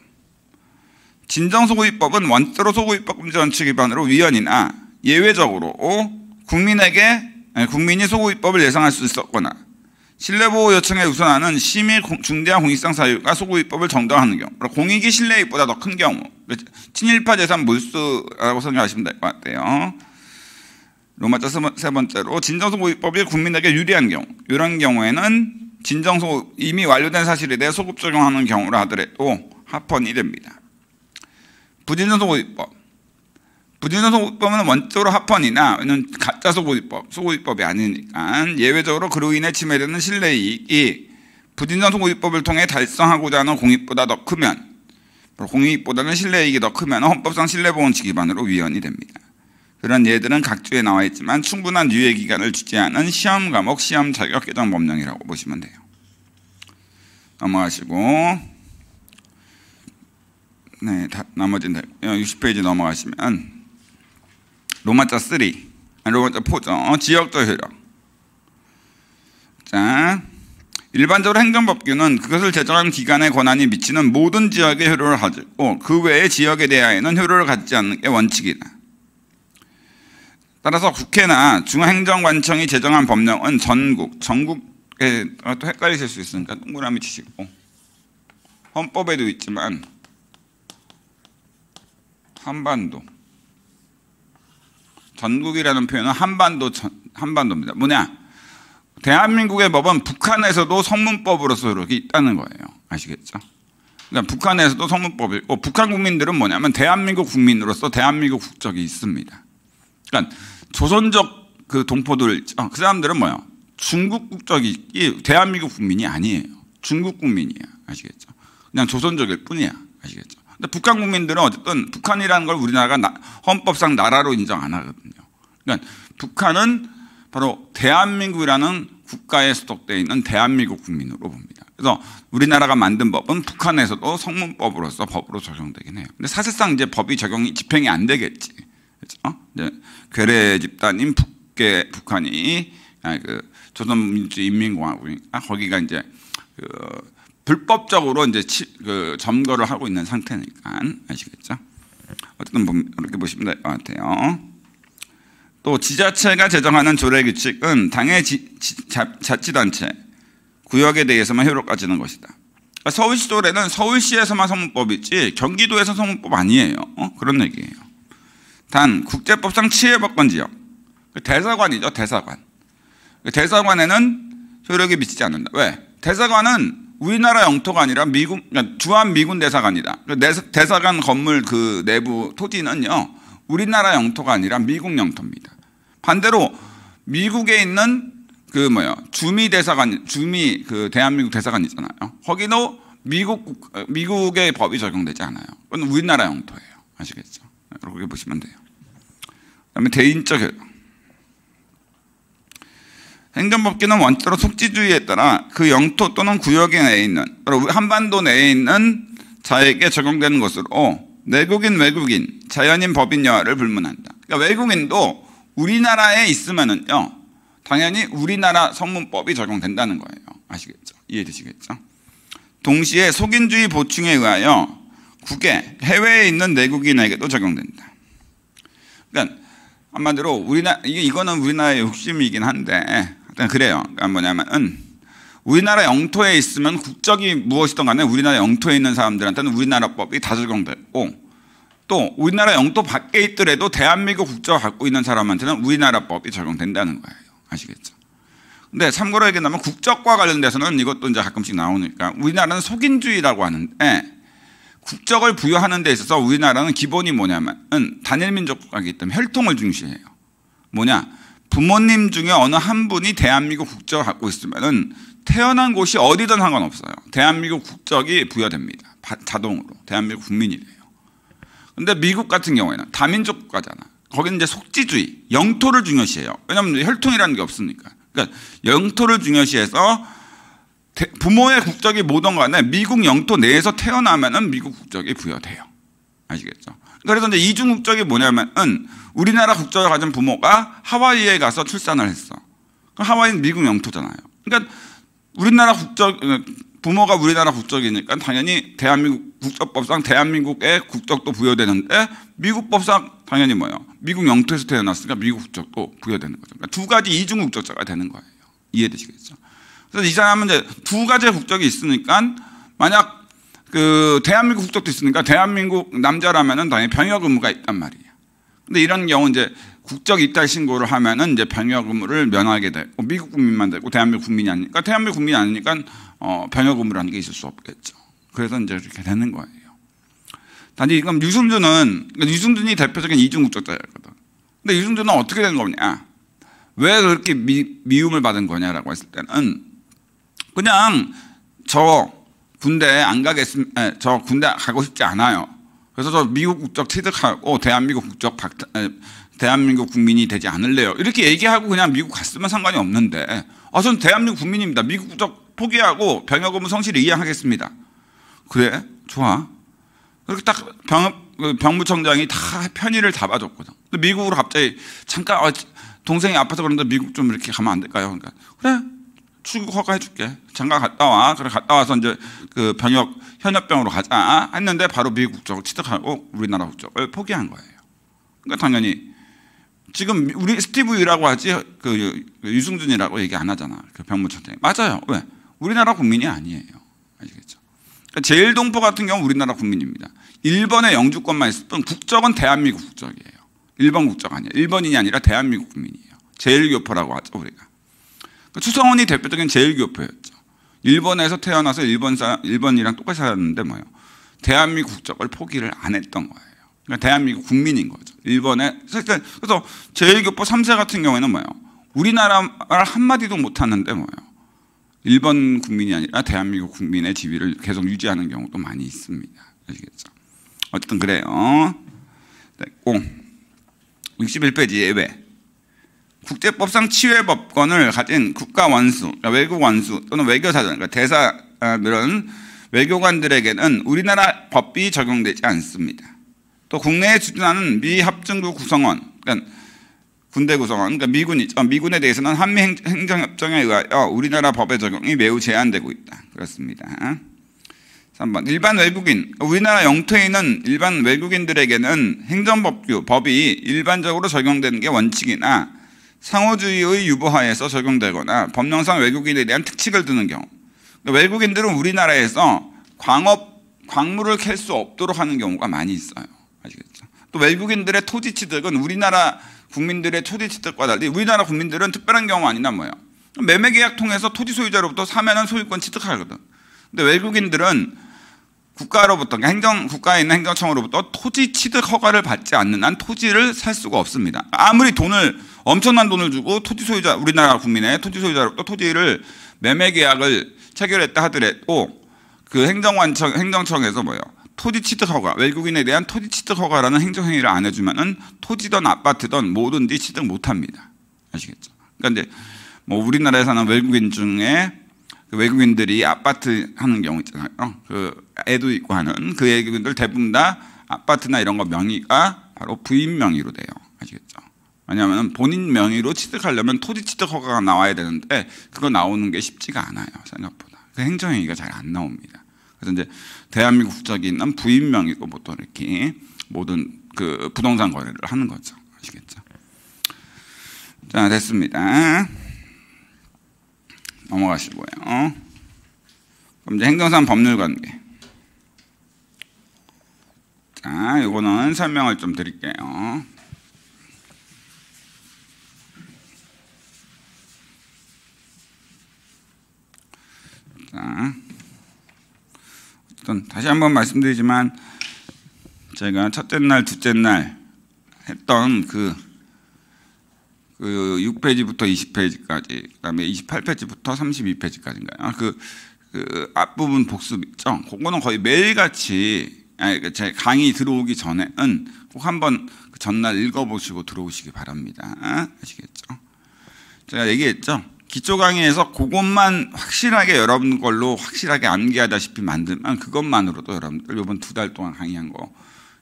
진정소구입법은 원대로 소구입법 금지 원칙 위반으로 위헌이나 예외적으로 국민에게 국민이 소구입법을 예상할 수 있었거나 신뢰보호 요청에 우선하는 심히 중대한 공익상 사유가 소구입법을 정당하는 화 경우, 공익이 신뢰입보다더 큰 경우, 그러니까 친일파 재산 물수라고 생각하시면 될 것 같아요. 로마자 세 번째로 진정소구입법이 국민에게 유리한 경우, 이런 경우에는 진정소 이미 완료된 사실에 대해 소급 적용하는 경우라 하더라도 합헌이 됩니다. 부진정소구입법 부진성 소고법은 원적으로 합헌이나 가짜 소고기법, 소고기법이 아니니까 예외적으로 그로 인해 침해되는 신뢰이익이 부진전 소고기법을 통해 달성하고자 하는 공익보다 더 크면 공익보다는 신뢰이익이 더 크면 헌법상 신뢰보험칙 기반으로 위헌이 됩니다. 그런 예들은 각주에 나와 있지만 충분한 유예 기간을 주지 않은 시험 과목 시험 자격 개정 법령이라고 보시면 돼요. 넘어가시고 네, 나머지는 60페이지 어, 넘어가시면 로마자 3, 로마자 4죠. 지역적 효력. 자, 일반적으로 행정법규는 그것을 제정한 기관의 권한이 미치는 모든 지역에 효력을 가지고 어, 그 외의 지역에 대하여는 효력을 갖지 않는 게 원칙이다. 따라서 국회나 중앙행정관청이 제정한 법령은 전국, 전국에 어, 또 헷갈리실 수 있으니까 동그라미 치시고 헌법에도 있지만 한반도 전국이라는 표현은 한반도 전, 한반도입니다. 뭐냐? 대한민국의 법은 북한에서도 성문법으로서 이렇게 있다는 거예요. 아시겠죠? 그러니까 북한에서도 성문법이 있고 북한 국민들은 뭐냐면 대한민국 국민으로서 대한민국 국적이 있습니다. 그러니까 조선적 그 동포들 어, 그 사람들은 뭐요? 중국 국적이 대한민국 국민이 아니에요. 중국 국민이야 아시겠죠? 그냥 조선적일 뿐이야 아시겠죠? 근데 북한 국민들은 어쨌든 북한이라는 걸 우리나라가 헌법상 나라로 인정 안 하거든요. 그러니까 북한은 바로 대한민국이라는 국가에 소속되어 있는 대한민국 국민으로 봅니다. 그래서 우리나라가 만든 법은 북한에서도 성문법으로서 법으로 적용되긴 해요. 근데 사실상 이제 법이 적용이 집행이 안 되겠지. 그죠 어? 이제 괴뢰 집단인 북계 북한이 그 조선민주인민공화국이니까 아, 거기가 이제 그 불법적으로 이제 치, 그 점거를 하고 있는 상태니까 아시겠죠? 어쨌든 그렇게 뭐, 보시면 될 것 같아요. 또 지자체가 제정하는 조례 규칙은 당의 지, 지, 자, 자치단체 구역에 대해서만 효력가 지는 것이다. 그러니까 서울시 조례는 서울시에서만 성문법이지 경기도에서 성문법 아니에요. 어? 그런 얘기예요. 단 국제법상 치해법권 지역 그 대사관이죠 대사관. 그 대사관에는 효력이 미치지 않는다. 왜? 대사관은 우리나라 영토가 아니라 미국 그러니까 주한 미군 대사관이다. 그 대사관 건물 그 내부 토지는요 우리나라 영토가 아니라 미국 영토입니다. 반대로 미국에 있는 그 뭐요 주미 대사관 주미 그 대한민국 대사관 있잖아요. 거기도 미국 미국의 법이 적용되지 않아요. 그건 우리나라 영토예요. 아시겠죠? 네, 그렇게 보시면 돼요. 그다음에 대인적 행정법규는 원칙대로 속지주의에 따라 그 영토 또는 구역에 내에 있는 바로 한반도 내에 있는 자에게 적용되는 것으로 내국인 외국인 자연인 법인 여하를 불문한다. 그러니까 외국인도 우리나라에 있으면은요 당연히 우리나라 성문법이 적용된다는 거예요. 아시겠죠? 이해되시겠죠? 동시에 속인주의 보충에 의하여 국외 해외에 있는 내국인에게도 적용된다. 그러니까 한마디로 우리나 이게 이거는 우리나라의 욕심이긴 한데 아, 그래요. 그러니까 뭐냐면은 우리나라 영토에 있으면 국적이 무엇이든 간에 우리나라 영토에 있는 사람들한테는 우리나라 법이 다 적용되고 또 우리나라 영토 밖에 있더라도 대한민국 국적을 갖고 있는 사람한테는 우리나라 법이 적용된다는 거예요. 아시겠죠? 근데 참고로 얘기하면 국적과 관련돼서는 이것도 이제 가끔씩 나오니까 우리나라는 속인주의라고 하는데 국적을 부여하는 데 있어서 우리나라는 기본이 뭐냐면 단일민족 국가이기 때문에 혈통을 중시해요. 뭐냐? 부모님 중에 어느 한 분이 대한민국 국적을 갖고 있으면은 태어난 곳이 어디든 상관없어요. 대한민국 국적이 부여됩니다. 자동으로 대한민국 국민이 돼요. 근데 미국 같은 경우에는 다민족 국가잖아. 거기는 이제 속지주의, 영토를 중요시해요. 왜냐하면 혈통이라는 게 없으니까. 그러니까 영토를 중요시해서 부모의 국적이 모든 간에 미국 영토 내에서 태어나면은 미국 국적이 부여돼요. 아시겠죠? 그래서 이제 이중 국적이 뭐냐면은 우리나라 국적을 가진 부모가 하와이에 가서 출산을 했어. 그럼 하와이는 미국 영토잖아요. 그러니까 우리나라 국적 부모가 우리나라 국적이니까 당연히 대한민국 국적법상 대한민국의 국적도 부여되는데 미국법상 당연히 뭐예요? 미국 영토에서 태어났으니까 미국 국적도 부여되는 거죠. 그러니까 두 가지 이중 국적자가 되는 거예요. 이해되시겠죠? 그래서 이 사람은 이제 두 가지 국적이 있으니까 만약 그 대한민국 국적도 있으니까 대한민국 남자라면은 당연히 병역 의무가 있단 말이에요. 근데 이런 경우 이제 국적 이탈 신고를 하면은 이제 병역 의무를 면하게 되고 미국 국민만 되고 대한민국 국민이 아니니까 그러니까 대한민국 국민이 아니니까 어 병역 의무라는 게 있을 수 없겠죠. 그래서 이제 이렇게 되는 거예요. 단지 이건 유승준은 그러니까 유승준이 대표적인 이중 국적자였거든. 근데 유승준은 어떻게 된 거냐? 왜 그렇게 미, 미움을 받은 거냐라고 했을 때는 그냥 저 군대 안 가겠음, 에, 저 군대 가고 싶지 않아요. 그래서 저 미국 국적 취득하고 대한민국 국적 박, 에, 대한민국 국민이 되지 않을래요. 이렇게 얘기하고 그냥 미국 갔으면 상관이 없는데, 아, 전 대한민국 국민입니다. 미국 국적 포기하고 병역 의무 성실히 이행하겠습니다. 그래? 좋아. 그렇게 딱 병, 그 병무청장이 다 편의를 다 봐줬거든. 미국으로 갑자기 잠깐 어, 동생이 아파서 그런데 미국 좀 이렇게 가면 안 될까요? 그러니까 그래 출국허가 해줄게. 잠깐 갔다 와. 그래 갔다 와서 이제 그 병역 현역병으로 가자 했는데 바로 미국 국적을 취득하고 우리나라 국적을 포기한 거예요. 그러니까 당연히 지금 우리 스티브 유라고 하지 그, 그 유승준이라고 얘기 안 하잖아. 그 병무청장이 맞아요. 왜? 우리나라 국민이 아니에요. 아시겠죠? 그러니까 제일동포 같은 경우 우리나라 국민입니다. 일본의 영주권만 있을 뿐 국적은 대한민국 국적이에요. 일본 국적 아니에요. 일본인이 아니라 대한민국 국민이에요. 제일교포라고 하죠 우리가. 그러니까 추성원이 대표적인 제일교포였죠. 일본에서 태어나서 일본 사, 일본이랑 똑같이 살았는데 뭐예요? 대한민국 국적을 포기를 안 했던 거예요. 그러니까 대한민국 국민인 거죠. 일본에 그러니까 그래서 제일교포 3세 같은 경우에는 뭐예요? 우리나라말 한마디도 못 하는데 뭐예요? 일본 국민이 아니라 대한민국 국민의 지위를 계속 유지하는 경우도 많이 있습니다. 아시겠죠? 어쨌든 그래요. 네, 0. 61페이지 예배. 국제법상 치외법권을 가진 국가 원수, 그러니까 외국 원수 또는 외교사전, 그러니까 대사 이런 외교관들에게는 우리나라 법이 적용되지 않습니다. 또 국내에 주둔하는 미 합중국 구성원, 그러니까 군대 구성원, 그러니까 미군이죠. 어, 미군에 대해서는 한미 행정협정에 의하여 우리나라 법의 적용이 매우 제한되고 있다. 그렇습니다. 3번 일반 외국인 우리나라 영토에 있는 일반 외국인들에게는 행정법규 법이 일반적으로 적용되는 게 원칙이나 상호주의의 유보하에서 적용되거나 법령상 외국인에 대한 특칙을 두는 경우. 그러니까 외국인들은 우리나라에서 광업, 광물을 캘 수 없도록 하는 경우가 많이 있어요. 아시겠죠? 또 외국인들의 토지 취득은 우리나라 국민들의 토지 취득과 달리 우리나라 국민들은 특별한 경우 아니나 뭐예요. 매매 계약 통해서 토지 소유자로부터 사면한 소유권 취득하거든. 근데 외국인들은 국가로부터 그러니까 행정 국가에 있는 행정청으로부터 토지 취득 허가를 받지 않는 한 토지를 살 수가 없습니다. 아무리 돈을 엄청난 돈을 주고 토지 소유자 우리나라 국민의 토지 소유자로부터 토지를 매매 계약을 체결했다 하더라도 그 행정관청 행정청에서 뭐요 토지 취득 허가 외국인에 대한 토지 취득 허가라는 행정 행위를 안 해주면은 토지든 아파트든 뭐든지 취득 못합니다. 아시겠죠? 그러니까 뭐 우리나라에 사는 외국인 중에 그 외국인들이 아파트 하는 경우 있잖아요. 그 애도 있고 하는 그 외국인들 대부분 다 아파트나 이런 거 명의가 바로 부인 명의로 돼요. 아시겠죠? 왜냐하면 본인 명의로 취득하려면 토지 취득 허가가 나와야 되는데 그거 나오는 게 쉽지가 않아요. 생각보다. 그 행정행위가 잘 안 나옵니다. 그래서 이제 대한민국 국적이 있는 부인 명의로 보통 이렇게 모든 그 부동산 거래를 하는 거죠. 아시겠죠? 자, 됐습니다. 넘어가시고요. 어? 그럼 이제 행정상 법률 관계. 자, 이거는 설명을 좀 드릴게요. 자, 어쨌 다시 한번 말씀드리지만 제가 첫째 날, 둘째 날 했던 그그 6페이지부터 20페이지까지, 그다음에 28페이지부터 32페이지까지인가요? 아, 그, 그 앞부분 복습 있죠. 그거는 거의 매일같이 아니, 그 제 강의 들어오기 전에는 꼭 한번 그 전날 읽어보시고 들어오시기 바랍니다. 아시겠죠? 제가 얘기했죠. 기초 강의에서 그것만 확실하게 여러분 걸로 확실하게 암기하다시피 만들면 그것만으로도 여러분들 이번 두 달 동안 강의한 거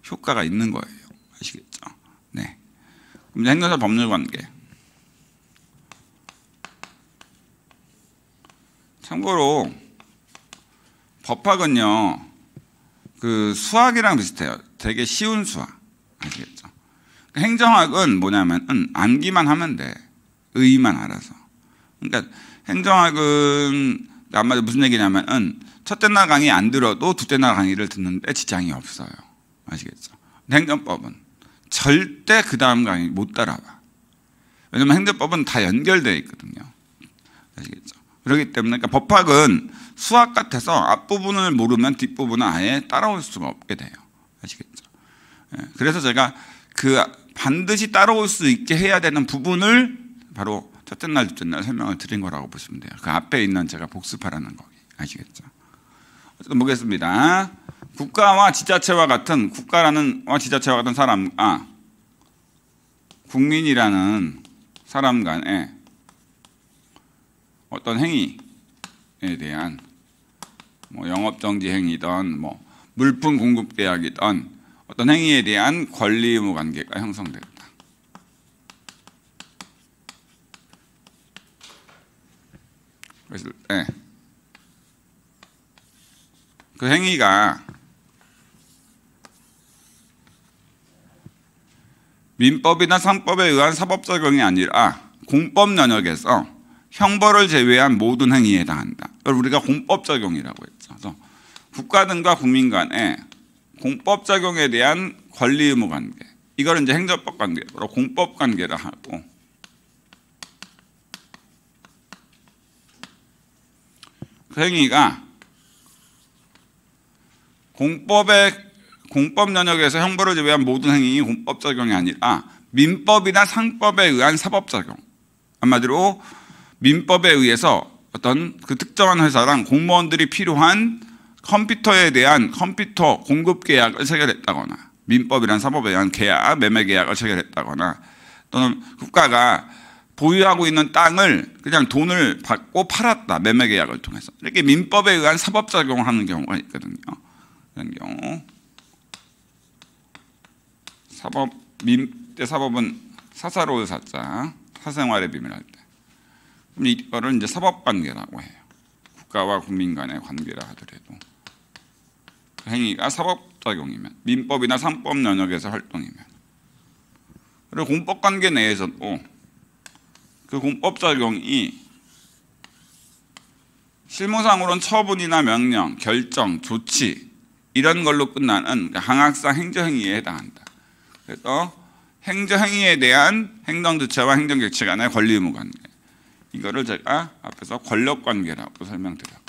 효과가 있는 거예요. 아시겠죠? 네. 그럼 행정사 법률 관계. 참고로 법학은요, 그 수학이랑 비슷해요. 되게 쉬운 수학. 아시겠죠? 그러니까 행정학은 뭐냐면, 음, 암기만 하면 돼. 의의만 알아서. 그러니까 행정학은, 아마 무슨 얘기냐면은, 음, 첫째 날 강의 안 들어도 둘째 날 강의를 듣는데 지장이 없어요. 아시겠죠? 행정법은 절대 그 다음 강의 못 따라와. 왜냐면 행정법은 다 연결되어 있거든요. 아시겠죠? 그렇기 때문에 그러니까 법학은 수학 같아서 앞부분을 모르면 뒷부분은 아예 따라올 수가 없게 돼요. 아시겠죠? 예, 그래서 제가 그 반드시 따라올 수 있게 해야 되는 부분을 바로 첫째 날, 둘째 날 설명을 드린 거라고 보시면 돼요. 그 앞에 있는 제가 복습하라는 거 아시겠죠? 어쨌든 보겠습니다. 국가와 지자체와 같은 국가라는 와 지자체와 같은 사람 아 국민이라는 사람 간에 어떤 행위에 대한 뭐 영업정지 행위든 뭐 물품 공급 계약이든 어떤 행위에 대한 권리 의무 관계가 형성됐다. 그랬을 때그 예. 행위가 민법이나 상법에 의한 사법 적용이 아니라 공법 영역에서 형벌을 제외한 모든 행위에 해당한다. 우리가 공법 적용이라고 했죠. 그래서 국가 등과 국민 간의 공법 적용에 대한 권리 의무 관계. 이걸 이제 행정법 관계로 공법 관계라 하고 그 행위가 공법의 공법 영역에서 형벌을 제외한 모든 행위는 공법 적용이 아니라 민법이나 상법에 의한 사법 적용. 한마디로 민법에 의해서 어떤 그 특정한 회사랑 공무원들이 필요한 컴퓨터에 대한 컴퓨터 공급 계약을 체결했다거나 민법이란 사법에 대한 계약, 매매 계약을 체결했다거나 또는 국가가 보유하고 있는 땅을 그냥 돈을 받고 팔았다 매매 계약을 통해서 이렇게 민법에 의한 사법 작용을 하는 경우가 있거든요. 이런 경우 사법 민때 사법은 사사로울 사자 사생활의 비밀할 때. 이거를 이제 사법 관계라고 해요. 국가와 국민 간의 관계라 하더라도 그 행위가 사법 작용이면 민법이나 상법 영역에서 활동이면 그리고 공법 관계 내에서도 그 공법 작용이 실무상으로는 처분이나 명령, 결정, 조치 이런 걸로 끝나는 그러니까 항악상 행정행위에 해당한다. 그래서 행정행위에 대한 행정주체와 행정객체 간의 권리의무 관계 이거를 제가 아, 앞에서 권력관계라고 설명드렸고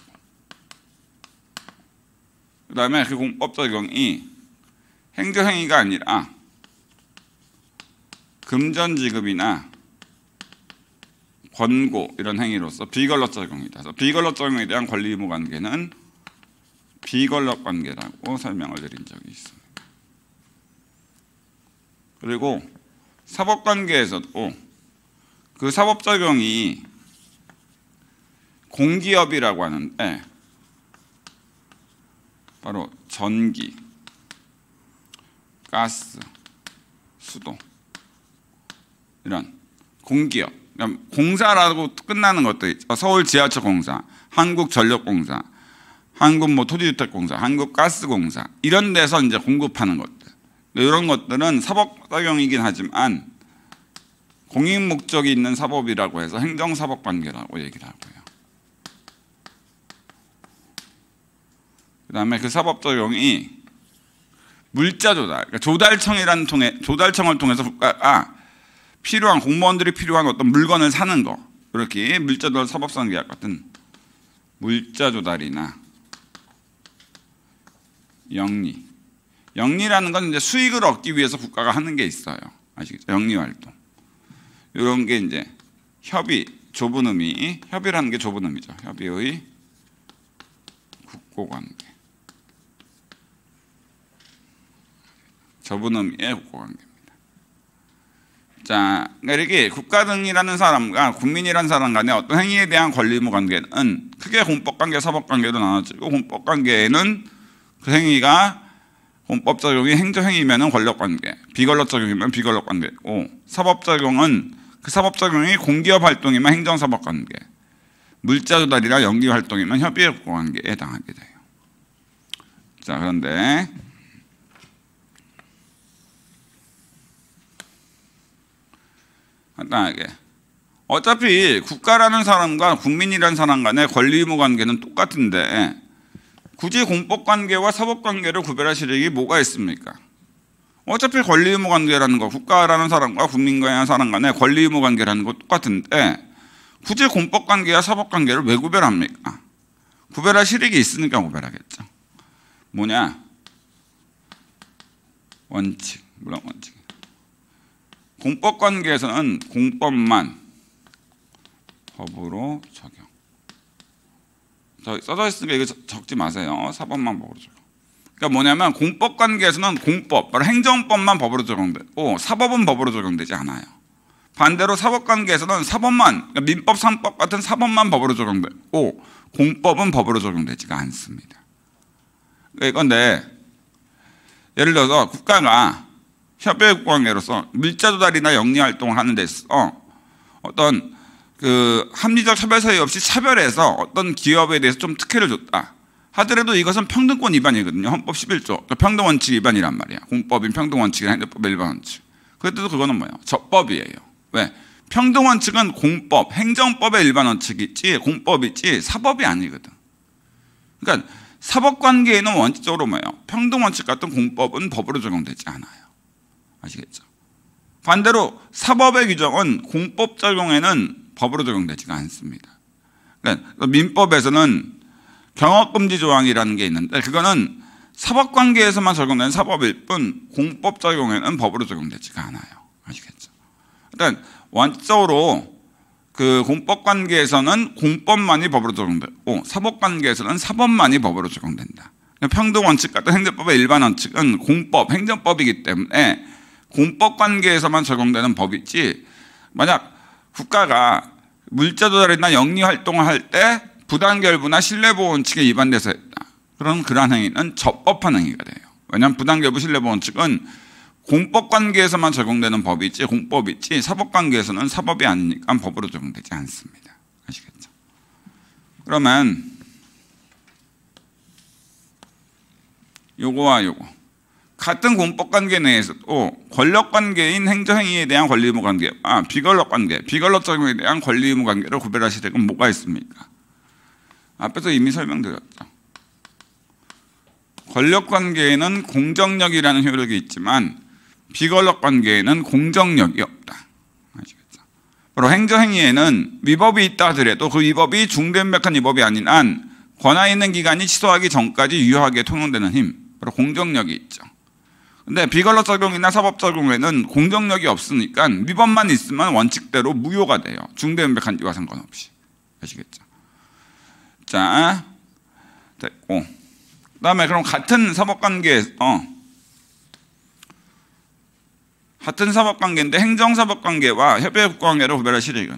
그 다음에 그 공법 적용이 행정행위가 아니라 금전지급이나 권고 이런 행위로서 비권력 적용이다. 그래서 비권력 적용에 대한 권리 의무 관계는 비권력 관계라고 설명을 드린 적이 있습니다. 그리고 사법 관계에서도 그 사법 적용이 공기업이라고 하는데 바로 전기, 가스, 수도 이런 공기업 공사라고 끝나는 것도 있죠. 어, 서울 지하철 공사, 한국 전력 공사, 한국 뭐 토지주택 공사, 한국 가스 공사 이런 데서 이제 공급하는 것들 이런 것들은 사법 사용이긴 하지만 공익 목적이 있는 사법이라고 해서 행정 사법 관계라고 얘기를 하고요. 그 다음에 그 사법적용이 물자 조달, 그러니까 조달청이라는 통해 조달청을 통해서 아, 아, 필요한 공무원들이 필요한 어떤 물건을 사는 거 이렇게 물자 조달 사법상 계약 같은 물자 조달이나 영리, 영리라는 건 이제 수익을 얻기 위해서 국가가 하는 게 있어요. 아시겠죠? 영리 활동 이런 게 이제 협의 좁은 의미 협의라는 게 좁은 의미죠. 협의의 국고관계 저분음의 국가관계입니다. 자, 그러니까 이렇게 국가 등이라는 사람과 국민이라는 사람 간의 어떤 행위에 대한 권리 무 관계는 크게 공법관계, 사법관계로 나눠지고 공법관계는 그 행위가 헌법 적용이 행정 행위면 권력 관계, 비권력 적용이면 비권력 관계고 사법 적용은 그 사법 적용이 공기업 활동이면 행정 사법 관계, 물자 조달이나 연기 활동이면 협의협 관계에 해당하게 돼요. 자 그런데 간단하게. 어차피 국가라는 사람과 국민이라는 사람 간의 권리 의무 관계는 똑같은데 굳이 공법 관계와 사법 관계를 구별하시려기 뭐가 있습니까? 어차피 권리 의무 관계라는 거 국가라는 사람과 국민과의 사람 간의 권리 의무 관계라는 거 똑같은데 굳이 공법 관계와 사법 관계를 왜 구별합니까? 구별할 실익이 있으니까 구별하겠죠. 뭐냐? 원칙, 물론 원칙. 공법 관계에서는 공법만 법으로 적용. 써져 있으니 이거 적지 마세요. 사법만 법으로 적용. 그러니까 뭐냐면 공법 관계에서는 공법, 바로 행정법만 법으로 적용되고 사법은 법으로 적용되지 않아요. 반대로 사법 관계에서는 사법만, 그러니까 민법, 상법 같은 사법만 법으로 적용되고 공법은 법으로 적용되지가 않습니다. 그러데 그러니까 예를 들어서 국가가 협회국 관계로서 밀자 조달이나 영리 활동을 하는 데 있어 어떤 그 합리적 차별 사유 없이 차별해서 어떤 기업에 대해서 좀 특혜를 줬다. 하더라도 이것은 평등권 위반이거든요. 헌법 11조. 그러니까 평등 원칙 위반이란 말이야. 공법인 평등 원칙이나 행정법의 일반 원칙. 그래도 그거는 뭐예요? 적법이에요. 왜? 평등 원칙은 공법, 행정법의 일반 원칙이지 공법이지 사법이 아니거든. 그러니까 사법 관계에는 원칙적으로 뭐예요? 평등 원칙 같은 공법은 법으로 적용되지 않아요. 아시겠죠? 반대로 사법의 규정은 공법 적용에는 법으로 적용되지가 않습니다. 그러니까 민법에서는 경업금지 조항이라는 게 있는데 그거는 사법관계에서만 적용되는 사법일 뿐 공법 적용에는 법으로 적용되지가 않아요. 아시겠죠? 일단 그러니까 원적으로 그 공법 관계에서는 공법만이 법으로 적용되고 사법 관계에서는 사법만이 법으로 적용된다. 평등 원칙 같은 행정법의 일반 원칙은 공법, 행정법이기 때문에 공법 관계에서만 적용되는 법이지 만약 국가가 물자 조달이나 영리 활동을 할 때 부당결부나 신뢰보호 원칙에 위반돼서 했다. 그럼 그러한 행위는 적법한 행위가 돼요. 왜냐하면 부당결부 신뢰보호 원칙은 공법 관계에서만 적용되는 법이지 공법이지 사법 관계에서는 사법이 아니니까 법으로 적용되지 않습니다. 아시겠죠? 그러면 요거와 요거 같은 공법 관계 내에서도 권력 관계인 행정행위에 대한 권리 의무 관계, 아, 비권력 관계, 비권력 적용에 대한 권리 의무 관계를 구별하시는 건 뭐가 있습니까? 앞에서 이미 설명드렸죠. 권력 관계에는 공정력이라는 효력이 있지만 비권력 관계에는 공정력이 없다. 아시겠죠? 바로 행정행위에는 위법이 있다 하더라도 그 위법이 중대명백한 위법이 아닌 한 권한 있는 기관이 취소하기 전까지 유효하게 통용되는 힘, 바로 공정력이 있죠. 근데 비걸러 적용이나 사법 적용에는 공정력이 없으니까 위법만 있으면 원칙대로 무효가 돼요. 중대음백 한이유와 상관없이. 아시겠죠? 자, 됐고. 그 다음에 그럼 같은 사법관계에서 어. 같은 사법관계인데 행정사법관계와 협의관계로 구별하시려 이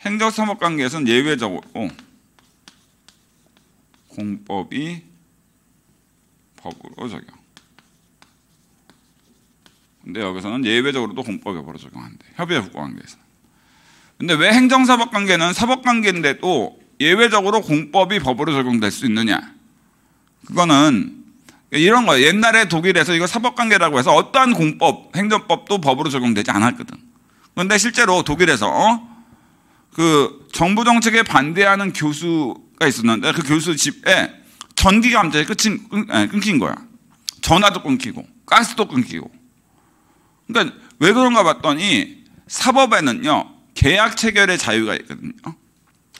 행정사법관계에서는 예외적으로 공법이 법으로 적용 근데 여기서는 예외적으로 도 공법 여부로 적용한대. 협의 국가 관계에서. 근데 왜 행정 사법 관계는 사법 관계인데도 예외적으로 공법이 법으로 적용될 수 있느냐? 그거는 이런 거예요. 옛날에 독일에서 이거 사법 관계라고 해서 어떠한 공법, 행정법도 법으로 적용되지 않았거든. 그런데 실제로 독일에서 어? 그 정부 정책에 반대하는 교수가 있었는데 그 교수 집에 전기가 갑자기 끊긴 거야. 전화도 끊기고 가스도 끊기고 그러니까 왜 그런가 봤더니 사법에는요 계약 체결의 자유가 있거든요.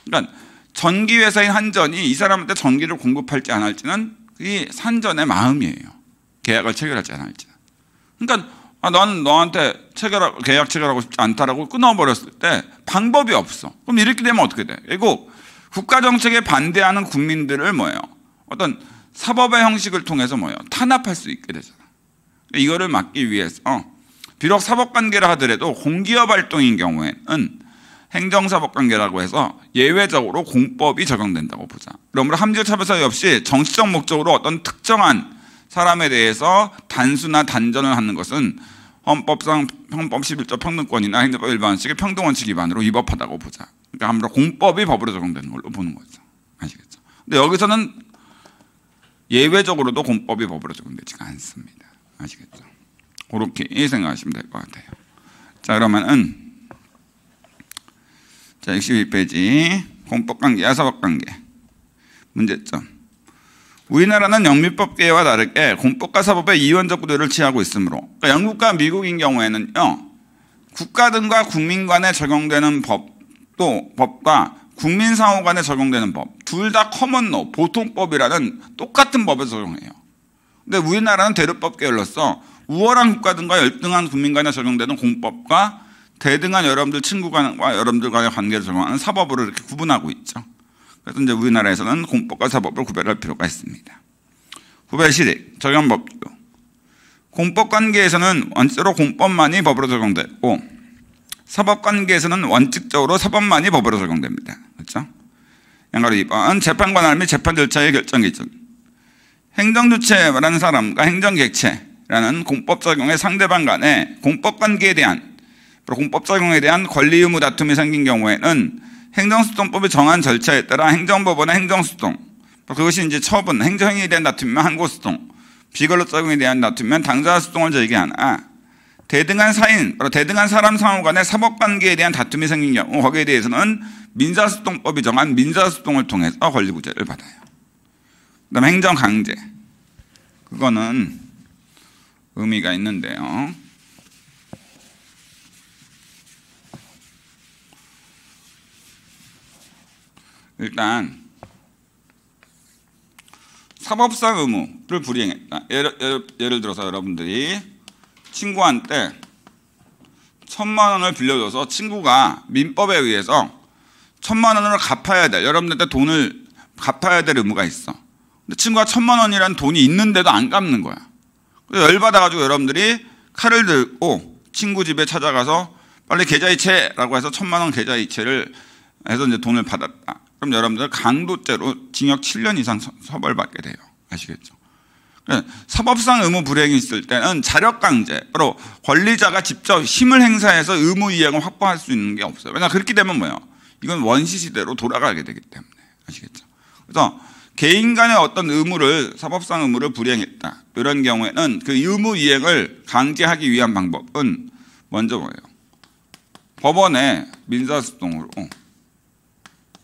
그러니까 전기 회사인 한전이 이 사람한테 전기를 공급할지 안 할지는 그게 산전의 마음이에요. 계약을 체결할지 안 할지. 그러니까 아, 난 너한테 체결하, 계약 체결하고 싶지 않다라고 끊어버렸을 때 방법이 없어. 그럼 이렇게 되면 어떻게 돼? 그리고 국가 정책에 반대하는 국민들을 뭐예요? 어떤 사법의 형식을 통해서 뭐예요? 탄압할 수 있게 되잖아. 이거를 막기 위해서 비록 사법관계라 하더라도 공기업 활동인 경우에는 행정사법관계라고 해서 예외적으로 공법이 적용된다고 보자. 그러므로 함질차별사유 없이 정치적 목적으로 어떤 특정한 사람에 대해서 단수나 단전을 하는 것은 헌법상 헌법 11조 평등권이나 행정법 일반식의 평등원칙 위반으로 위법하다고 보자. 그러니까 아무래도 공법이 법으로 적용되는 걸로 보는 거죠. 아시겠죠? 근데 여기서는 예외적으로도 공법이 법으로 적용되지가 않습니다. 아시겠죠? 그렇게 생각하시면 될 것 같아요. 자, 그러면은 자, 62페이지 공법관계, 사법관계 문제점 우리나라는 영미법 계와 다르게 공법과 사법의 이원적 구도를 취하고 있으므로 그러니까 영국과 미국인 경우에는요 국가 등과 국민 간에 적용되는 법도 법과 국민 상호 간에 적용되는 법 둘 다 커먼노 보통법이라는 똑같은 법에 적용해요 근데 우리나라는 대륙법 계열로서 우월한 국가 등과 열등한 국민 간에 적용되는 공법과 대등한 여러분들 친구 간과 여러분들 간의 관계를 적용하는 사법으로 이렇게 구분하고 있죠. 그래서 이제 우리나라에서는 공법과 사법을 구별할 필요가 있습니다. 구별 시대, 적용법규. 공법 관계에서는 원칙적으로 공법만이 법으로 적용되고 사법 관계에서는 원칙적으로 사법만이 법으로 적용됩니다. 그렇죠? 양가로 2번 재판관및 재판 절차의 결정 기준. 행정주체라는 사람과 행정객체 라는 공법작용의 상대방 간의 공법관계에 대한 공법작용에 대한 권리 의무 다툼이 생긴 경우에는 행정수동법이 정한 절차에 따라 행정법원의 행정수동 그것이 이제 처분, 행정행위에 대한 다툼이면 항고수동 비걸로작용에 대한 다툼이면 당좌수동을 제기하나 대등한 사인, 바로 대등한 사람 상호 간의 사법관계에 대한 다툼이 생긴 경우 거기에 대해서는 민사수동법이 정한 민사수동을 통해서 권리구제를 받아요. 그 다음에 행정강제. 그거는 의미가 있는데요. 일단 사법상 의무를 불이행했다. 예를, 예를, 예를 들어서 여러분들이 친구한테 천만 원을 빌려줘서 친구가 민법에 의해서 천만 원을 갚아야 돼. 여러분들한테 돈을 갚아야 될 의무가 있어. 근데 친구가 천만 원이란 돈이 있는데도 안 갚는 거야. 열받아가지고 여러분들이 칼을 들고 친구 집에 찾아가서 빨리 계좌이체라고 해서 천만 원 계좌이체를 해서 이제 돈을 받았다. 그럼 여러분들 강도죄로 징역 7년 이상 처벌받게 돼요. 아시겠죠? 그러니까 사법상 의무 불행이 있을 때는 자력강제, 바로 권리자가 직접 힘을 행사해서 의무 이행을 확보할 수 있는 게 없어요. 왜냐 그렇게 되면 뭐예요? 이건 원시 시대로 돌아가게 되기 때문에 아시겠죠? 그래서 개인 간의 어떤 의무를 사법상 의무를 불행했다. 이런 경우에는 그 의무 이행을 강제하기 위한 방법은 먼저 뭐예요? 법원에 민사소송으로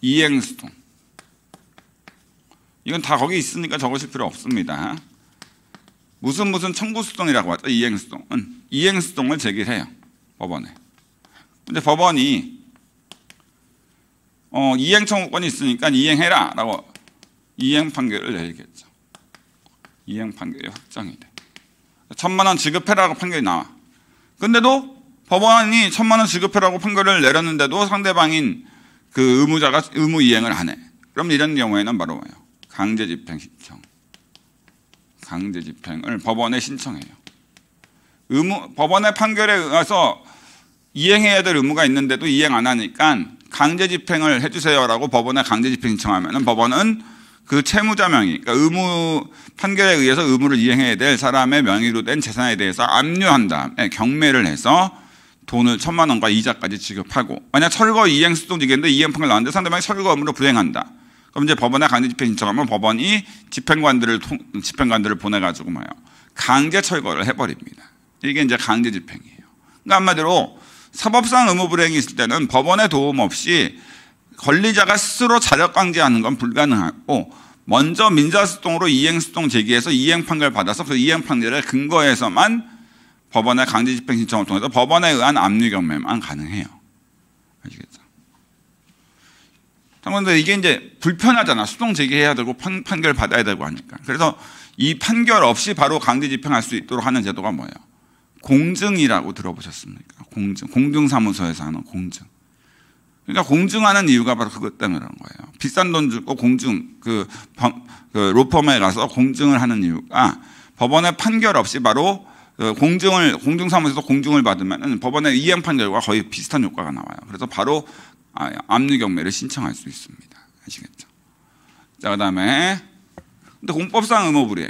이행소송 이건 다 거기 있으니까 적으실 필요 없습니다. 무슨 무슨 청구소송이라고 하죠. 이행소송은 이행소송을 제기해요. 법원에. 근데 법원이 어, 이행 청구권이 있으니까 이행해라라고 이행 판결을 내리겠죠. 이행 판결이 확정이 돼. 천만 원 지급해라고 판결이 나와. 근데도 법원이 천만 원 지급해라고 판결을 내렸는데도 상대방인 그 의무자가 의무 이행을 안 해. 그럼 이런 경우에는 바로 뭐예요? 강제 집행 신청. 강제 집행을 법원에 신청해요. 의무 법원의 판결에 의해서 이행해야 될 의무가 있는데도 이행 안 하니까 강제 집행을 해주세요라고 법원에 강제 집행 신청하면 법원은 그 채무자 명의, 그러니까 의무 판결에 의해서 의무를 이행해야 될 사람의 명의로 된 재산에 대해서 압류한 다음에 경매를 해서 돈을 천만 원과 이자까지 지급하고 만약 철거 이행 수동 지겠는데 이행 판결 나왔는데 상대방이 철거 업무로 불행한다. 그럼 이제 법원에 강제 집행 신청하면 법원이 집행관들을 통, 집행관들을 보내가지고 뭐요 강제 철거를 해버립니다. 이게 이제 강제 집행이에요. 그러니까 한마디로 사법상 의무 불행이 있을 때는 법원의 도움 없이 권리자가 스스로 자력 강제하는 건 불가능하고 먼저 민사소송으로 이행소송 제기해서 이행판결 받아서 그 이행판결을 근거해서만 법원의 강제집행 신청을 통해서 법원에 의한 압류경매만 가능해요. 아시겠죠? 그런데 이게 이제 불편하잖아. 수동 제기해야 되고 판, 판결 받아야 되고 하니까. 그래서 이 판결 없이 바로 강제 집행할 수 있도록 하는 제도가 뭐예요? 공증이라고 들어보셨습니까? 공증. 공증사무소에서 하는 공증. 그러니까 공증하는 이유가 바로 그것 때문에 그런 거예요. 비싼 돈 주고 공증 그, 그 로펌에 가서 공증을 하는 이유가 법원의 판결 없이 바로 그 공증을 공증사무소에서 공증을 받으면 법원의 이행 판결과 거의 비슷한 효과가 나와요. 그래서 바로 아, 압류경매를 신청할 수 있습니다. 아시겠죠? 자 그다음에 근데 공법상 의무불이행.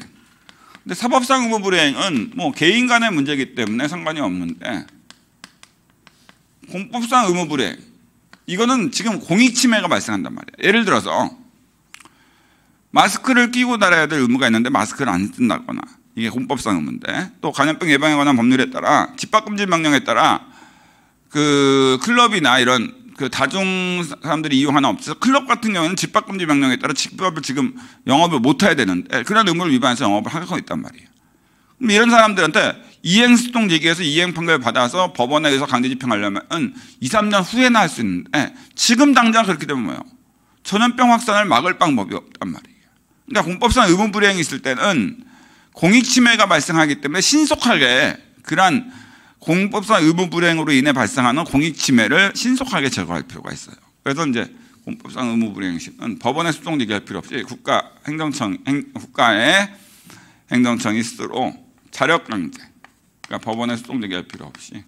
근데 사법상 의무불이행은 뭐 개인 간의 문제이기 때문에 상관이 없는데 공법상 의무불이행 이거는 지금 공익침해가 발생한단 말이에요. 예를 들어서 마스크를 끼고 달아야 될 의무가 있는데 마스크를 안 쓴다거나 이게 헌법상 의무인데 또 감염병 예방에 관한 법률에 따라 집합금지 명령에 따라 그 클럽이나 이런 그 다중 사람들이 이용하는 업체에서 클럽 같은 경우에는 집합금지 명령에 따라 집합을 지금 영업을 못 해야 되는데 그런 의무를 위반해서 영업을 하고 있단 말이에요. 뭐 이런 사람들한테 이행수동 얘기해서 이행판결 받아서 법원에 의해서 강제집행하려면 2, 3년 후에나 할 수 있는데 지금 당장 그렇게 되면 뭐예요? 전염병 확산을 막을 방법이 없단 말이에요. 그러니까 공법상 의무불행이 있을 때는 공익침해가 발생하기 때문에 신속하게 그러한 공법상 의무불행으로 인해 발생하는 공익침해를 신속하게 제거할 필요가 있어요. 그래서 이제 공법상 의무불행은 법원에 소송 제기할 필요 없이 국가 행정청 국가의 행정청이 스스로 자력 강제. 그러니까 법원에서 똥쟁이할 필요 없이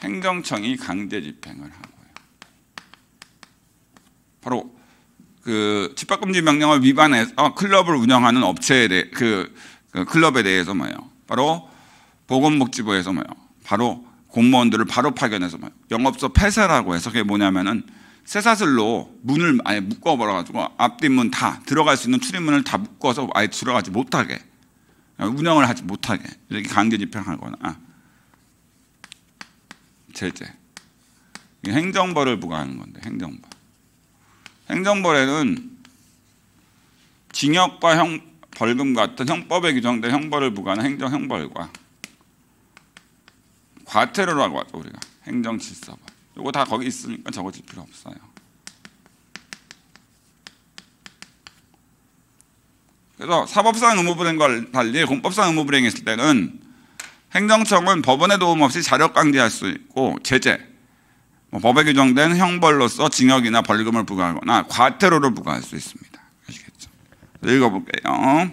행정청이 강제 집행을 하고요. 바로 그 집합금지 명령을 위반해서 아, 클럽을 운영하는 업체에 대해 그, 그 클럽에 대해서 뭐예요? 바로 보건복지부에서 뭐예요? 바로 공무원들을 바로 파견해서 뭐예요? 영업소 폐쇄라고 해서 그게 뭐냐면은 쇠사슬로 문을 아예 묶어버려가지고 앞뒷문 다 들어갈 수 있는 출입문을 다 묶어서 아예 들어가지 못하게 운영을 하지 못하게 이렇게 강제 집행하거나 제재 아. 행정벌을 부과하는 건데 행정벌 행정벌에는 징역과 형, 벌금 같은 형법에 규정된 형벌을 부과하는 행정 형벌과 과태료라고 하죠 우리가 행정 질서법 이거 다 거기 있으니까 적어질 필요 없어요 그래서 사법상 의무불행과 달리 공법상 의무불행이있을 때는 행정청은 법원의 도움 없이 자력 강제할 수 있고 제재, 뭐 법에 규정된 형벌로서 징역이나 벌금을 부과하거나 과태료를 부과할 수 있습니다. 아시겠죠? 읽어볼게요.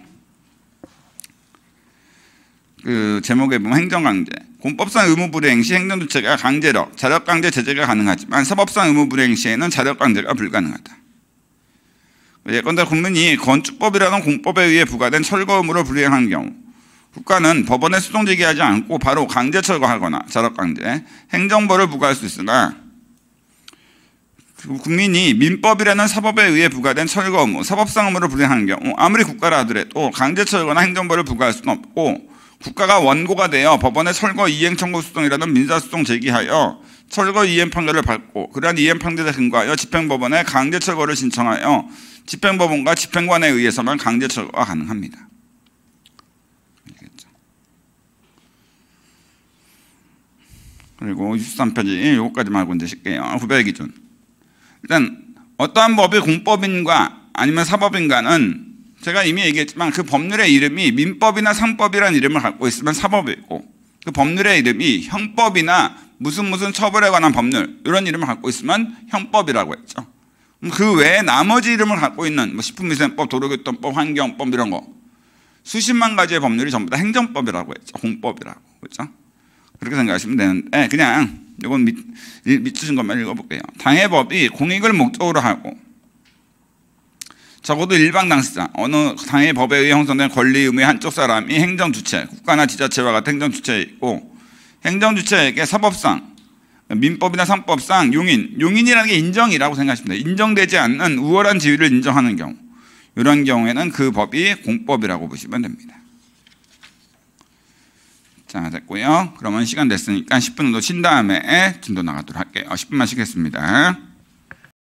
그 제목에 보면 행정강제. 공법상 의무불행 시 행정조치가 강제력, 자력강제 제재가 가능하지만 사법상 의무불행 시에는 자력강제가 불가능하다. 예컨대 국민이 건축법이라는 공법에 의해 부과된 철거음으로 불이행한 경우 국가는 법원에 수동제기 하지 않고 바로 강제 철거하거나 자력강제, 행정벌을 부과할 수 있으나 그 국민이 민법이라는 사법에 의해 부과된 철거 의무 사법상 의무를 불행한 경우 아무리 국가라 하더라도 강제 철거나 행정벌을 부과할 수는 없고 국가가 원고가 되어 법원에 철거 이행 청구 수동이라는 민사소송 제기하여 철거 이행 판결을 받고 그러한 이행 판결에 근거하여 집행법원에 강제 철거를 신청하여 집행법원과 집행관에 의해서만 강제 철거가 가능합니다. 그리고 63페이지 요것까지만 알고 계실게요. 구별 기준. 일단 어떠한 법이 공법인과 아니면 사법인가는 제가 이미 얘기했지만 그 법률의 이름이 민법이나 상법이라는 이름을 갖고 있으면 사법이고 그 법률의 이름이 형법이나 무슨 무슨 처벌에 관한 법률 이런 이름을 갖고 있으면 형법이라고 했죠. 그 외에 나머지 이름을 갖고 있는 뭐 식품위생법, 도로교통법, 환경법 이런 거 수십만 가지의 법률이 전부 다 행정법이라고 했죠. 공법이라고 그죠 그렇게 생각하시면 되는데 그냥 이건 믿, 믿으신 것만 읽어볼게요. 당해법이 공익을 목적으로 하고 적어도 일방 당사자 어느 당의 법에 의해 형성된 권리 의무의 한쪽 사람이 행정 주체, 국가나 지자체와 같은 행정 주체이고 행정 주체에게 사법상 민법이나 상법상 용인, 용인이라는 게 인정이라고 생각하시면 돼 인정되지 않는 우월한 지위를 인정하는 경우. 이런 경우에는 그 법이 공법이라고 보시면 됩니다. 자, 됐고요. 그러면 시간 됐으니까 10분 정도 쉰 다음에 진도 나가도록 할게요. 10분만 쉬겠습니다.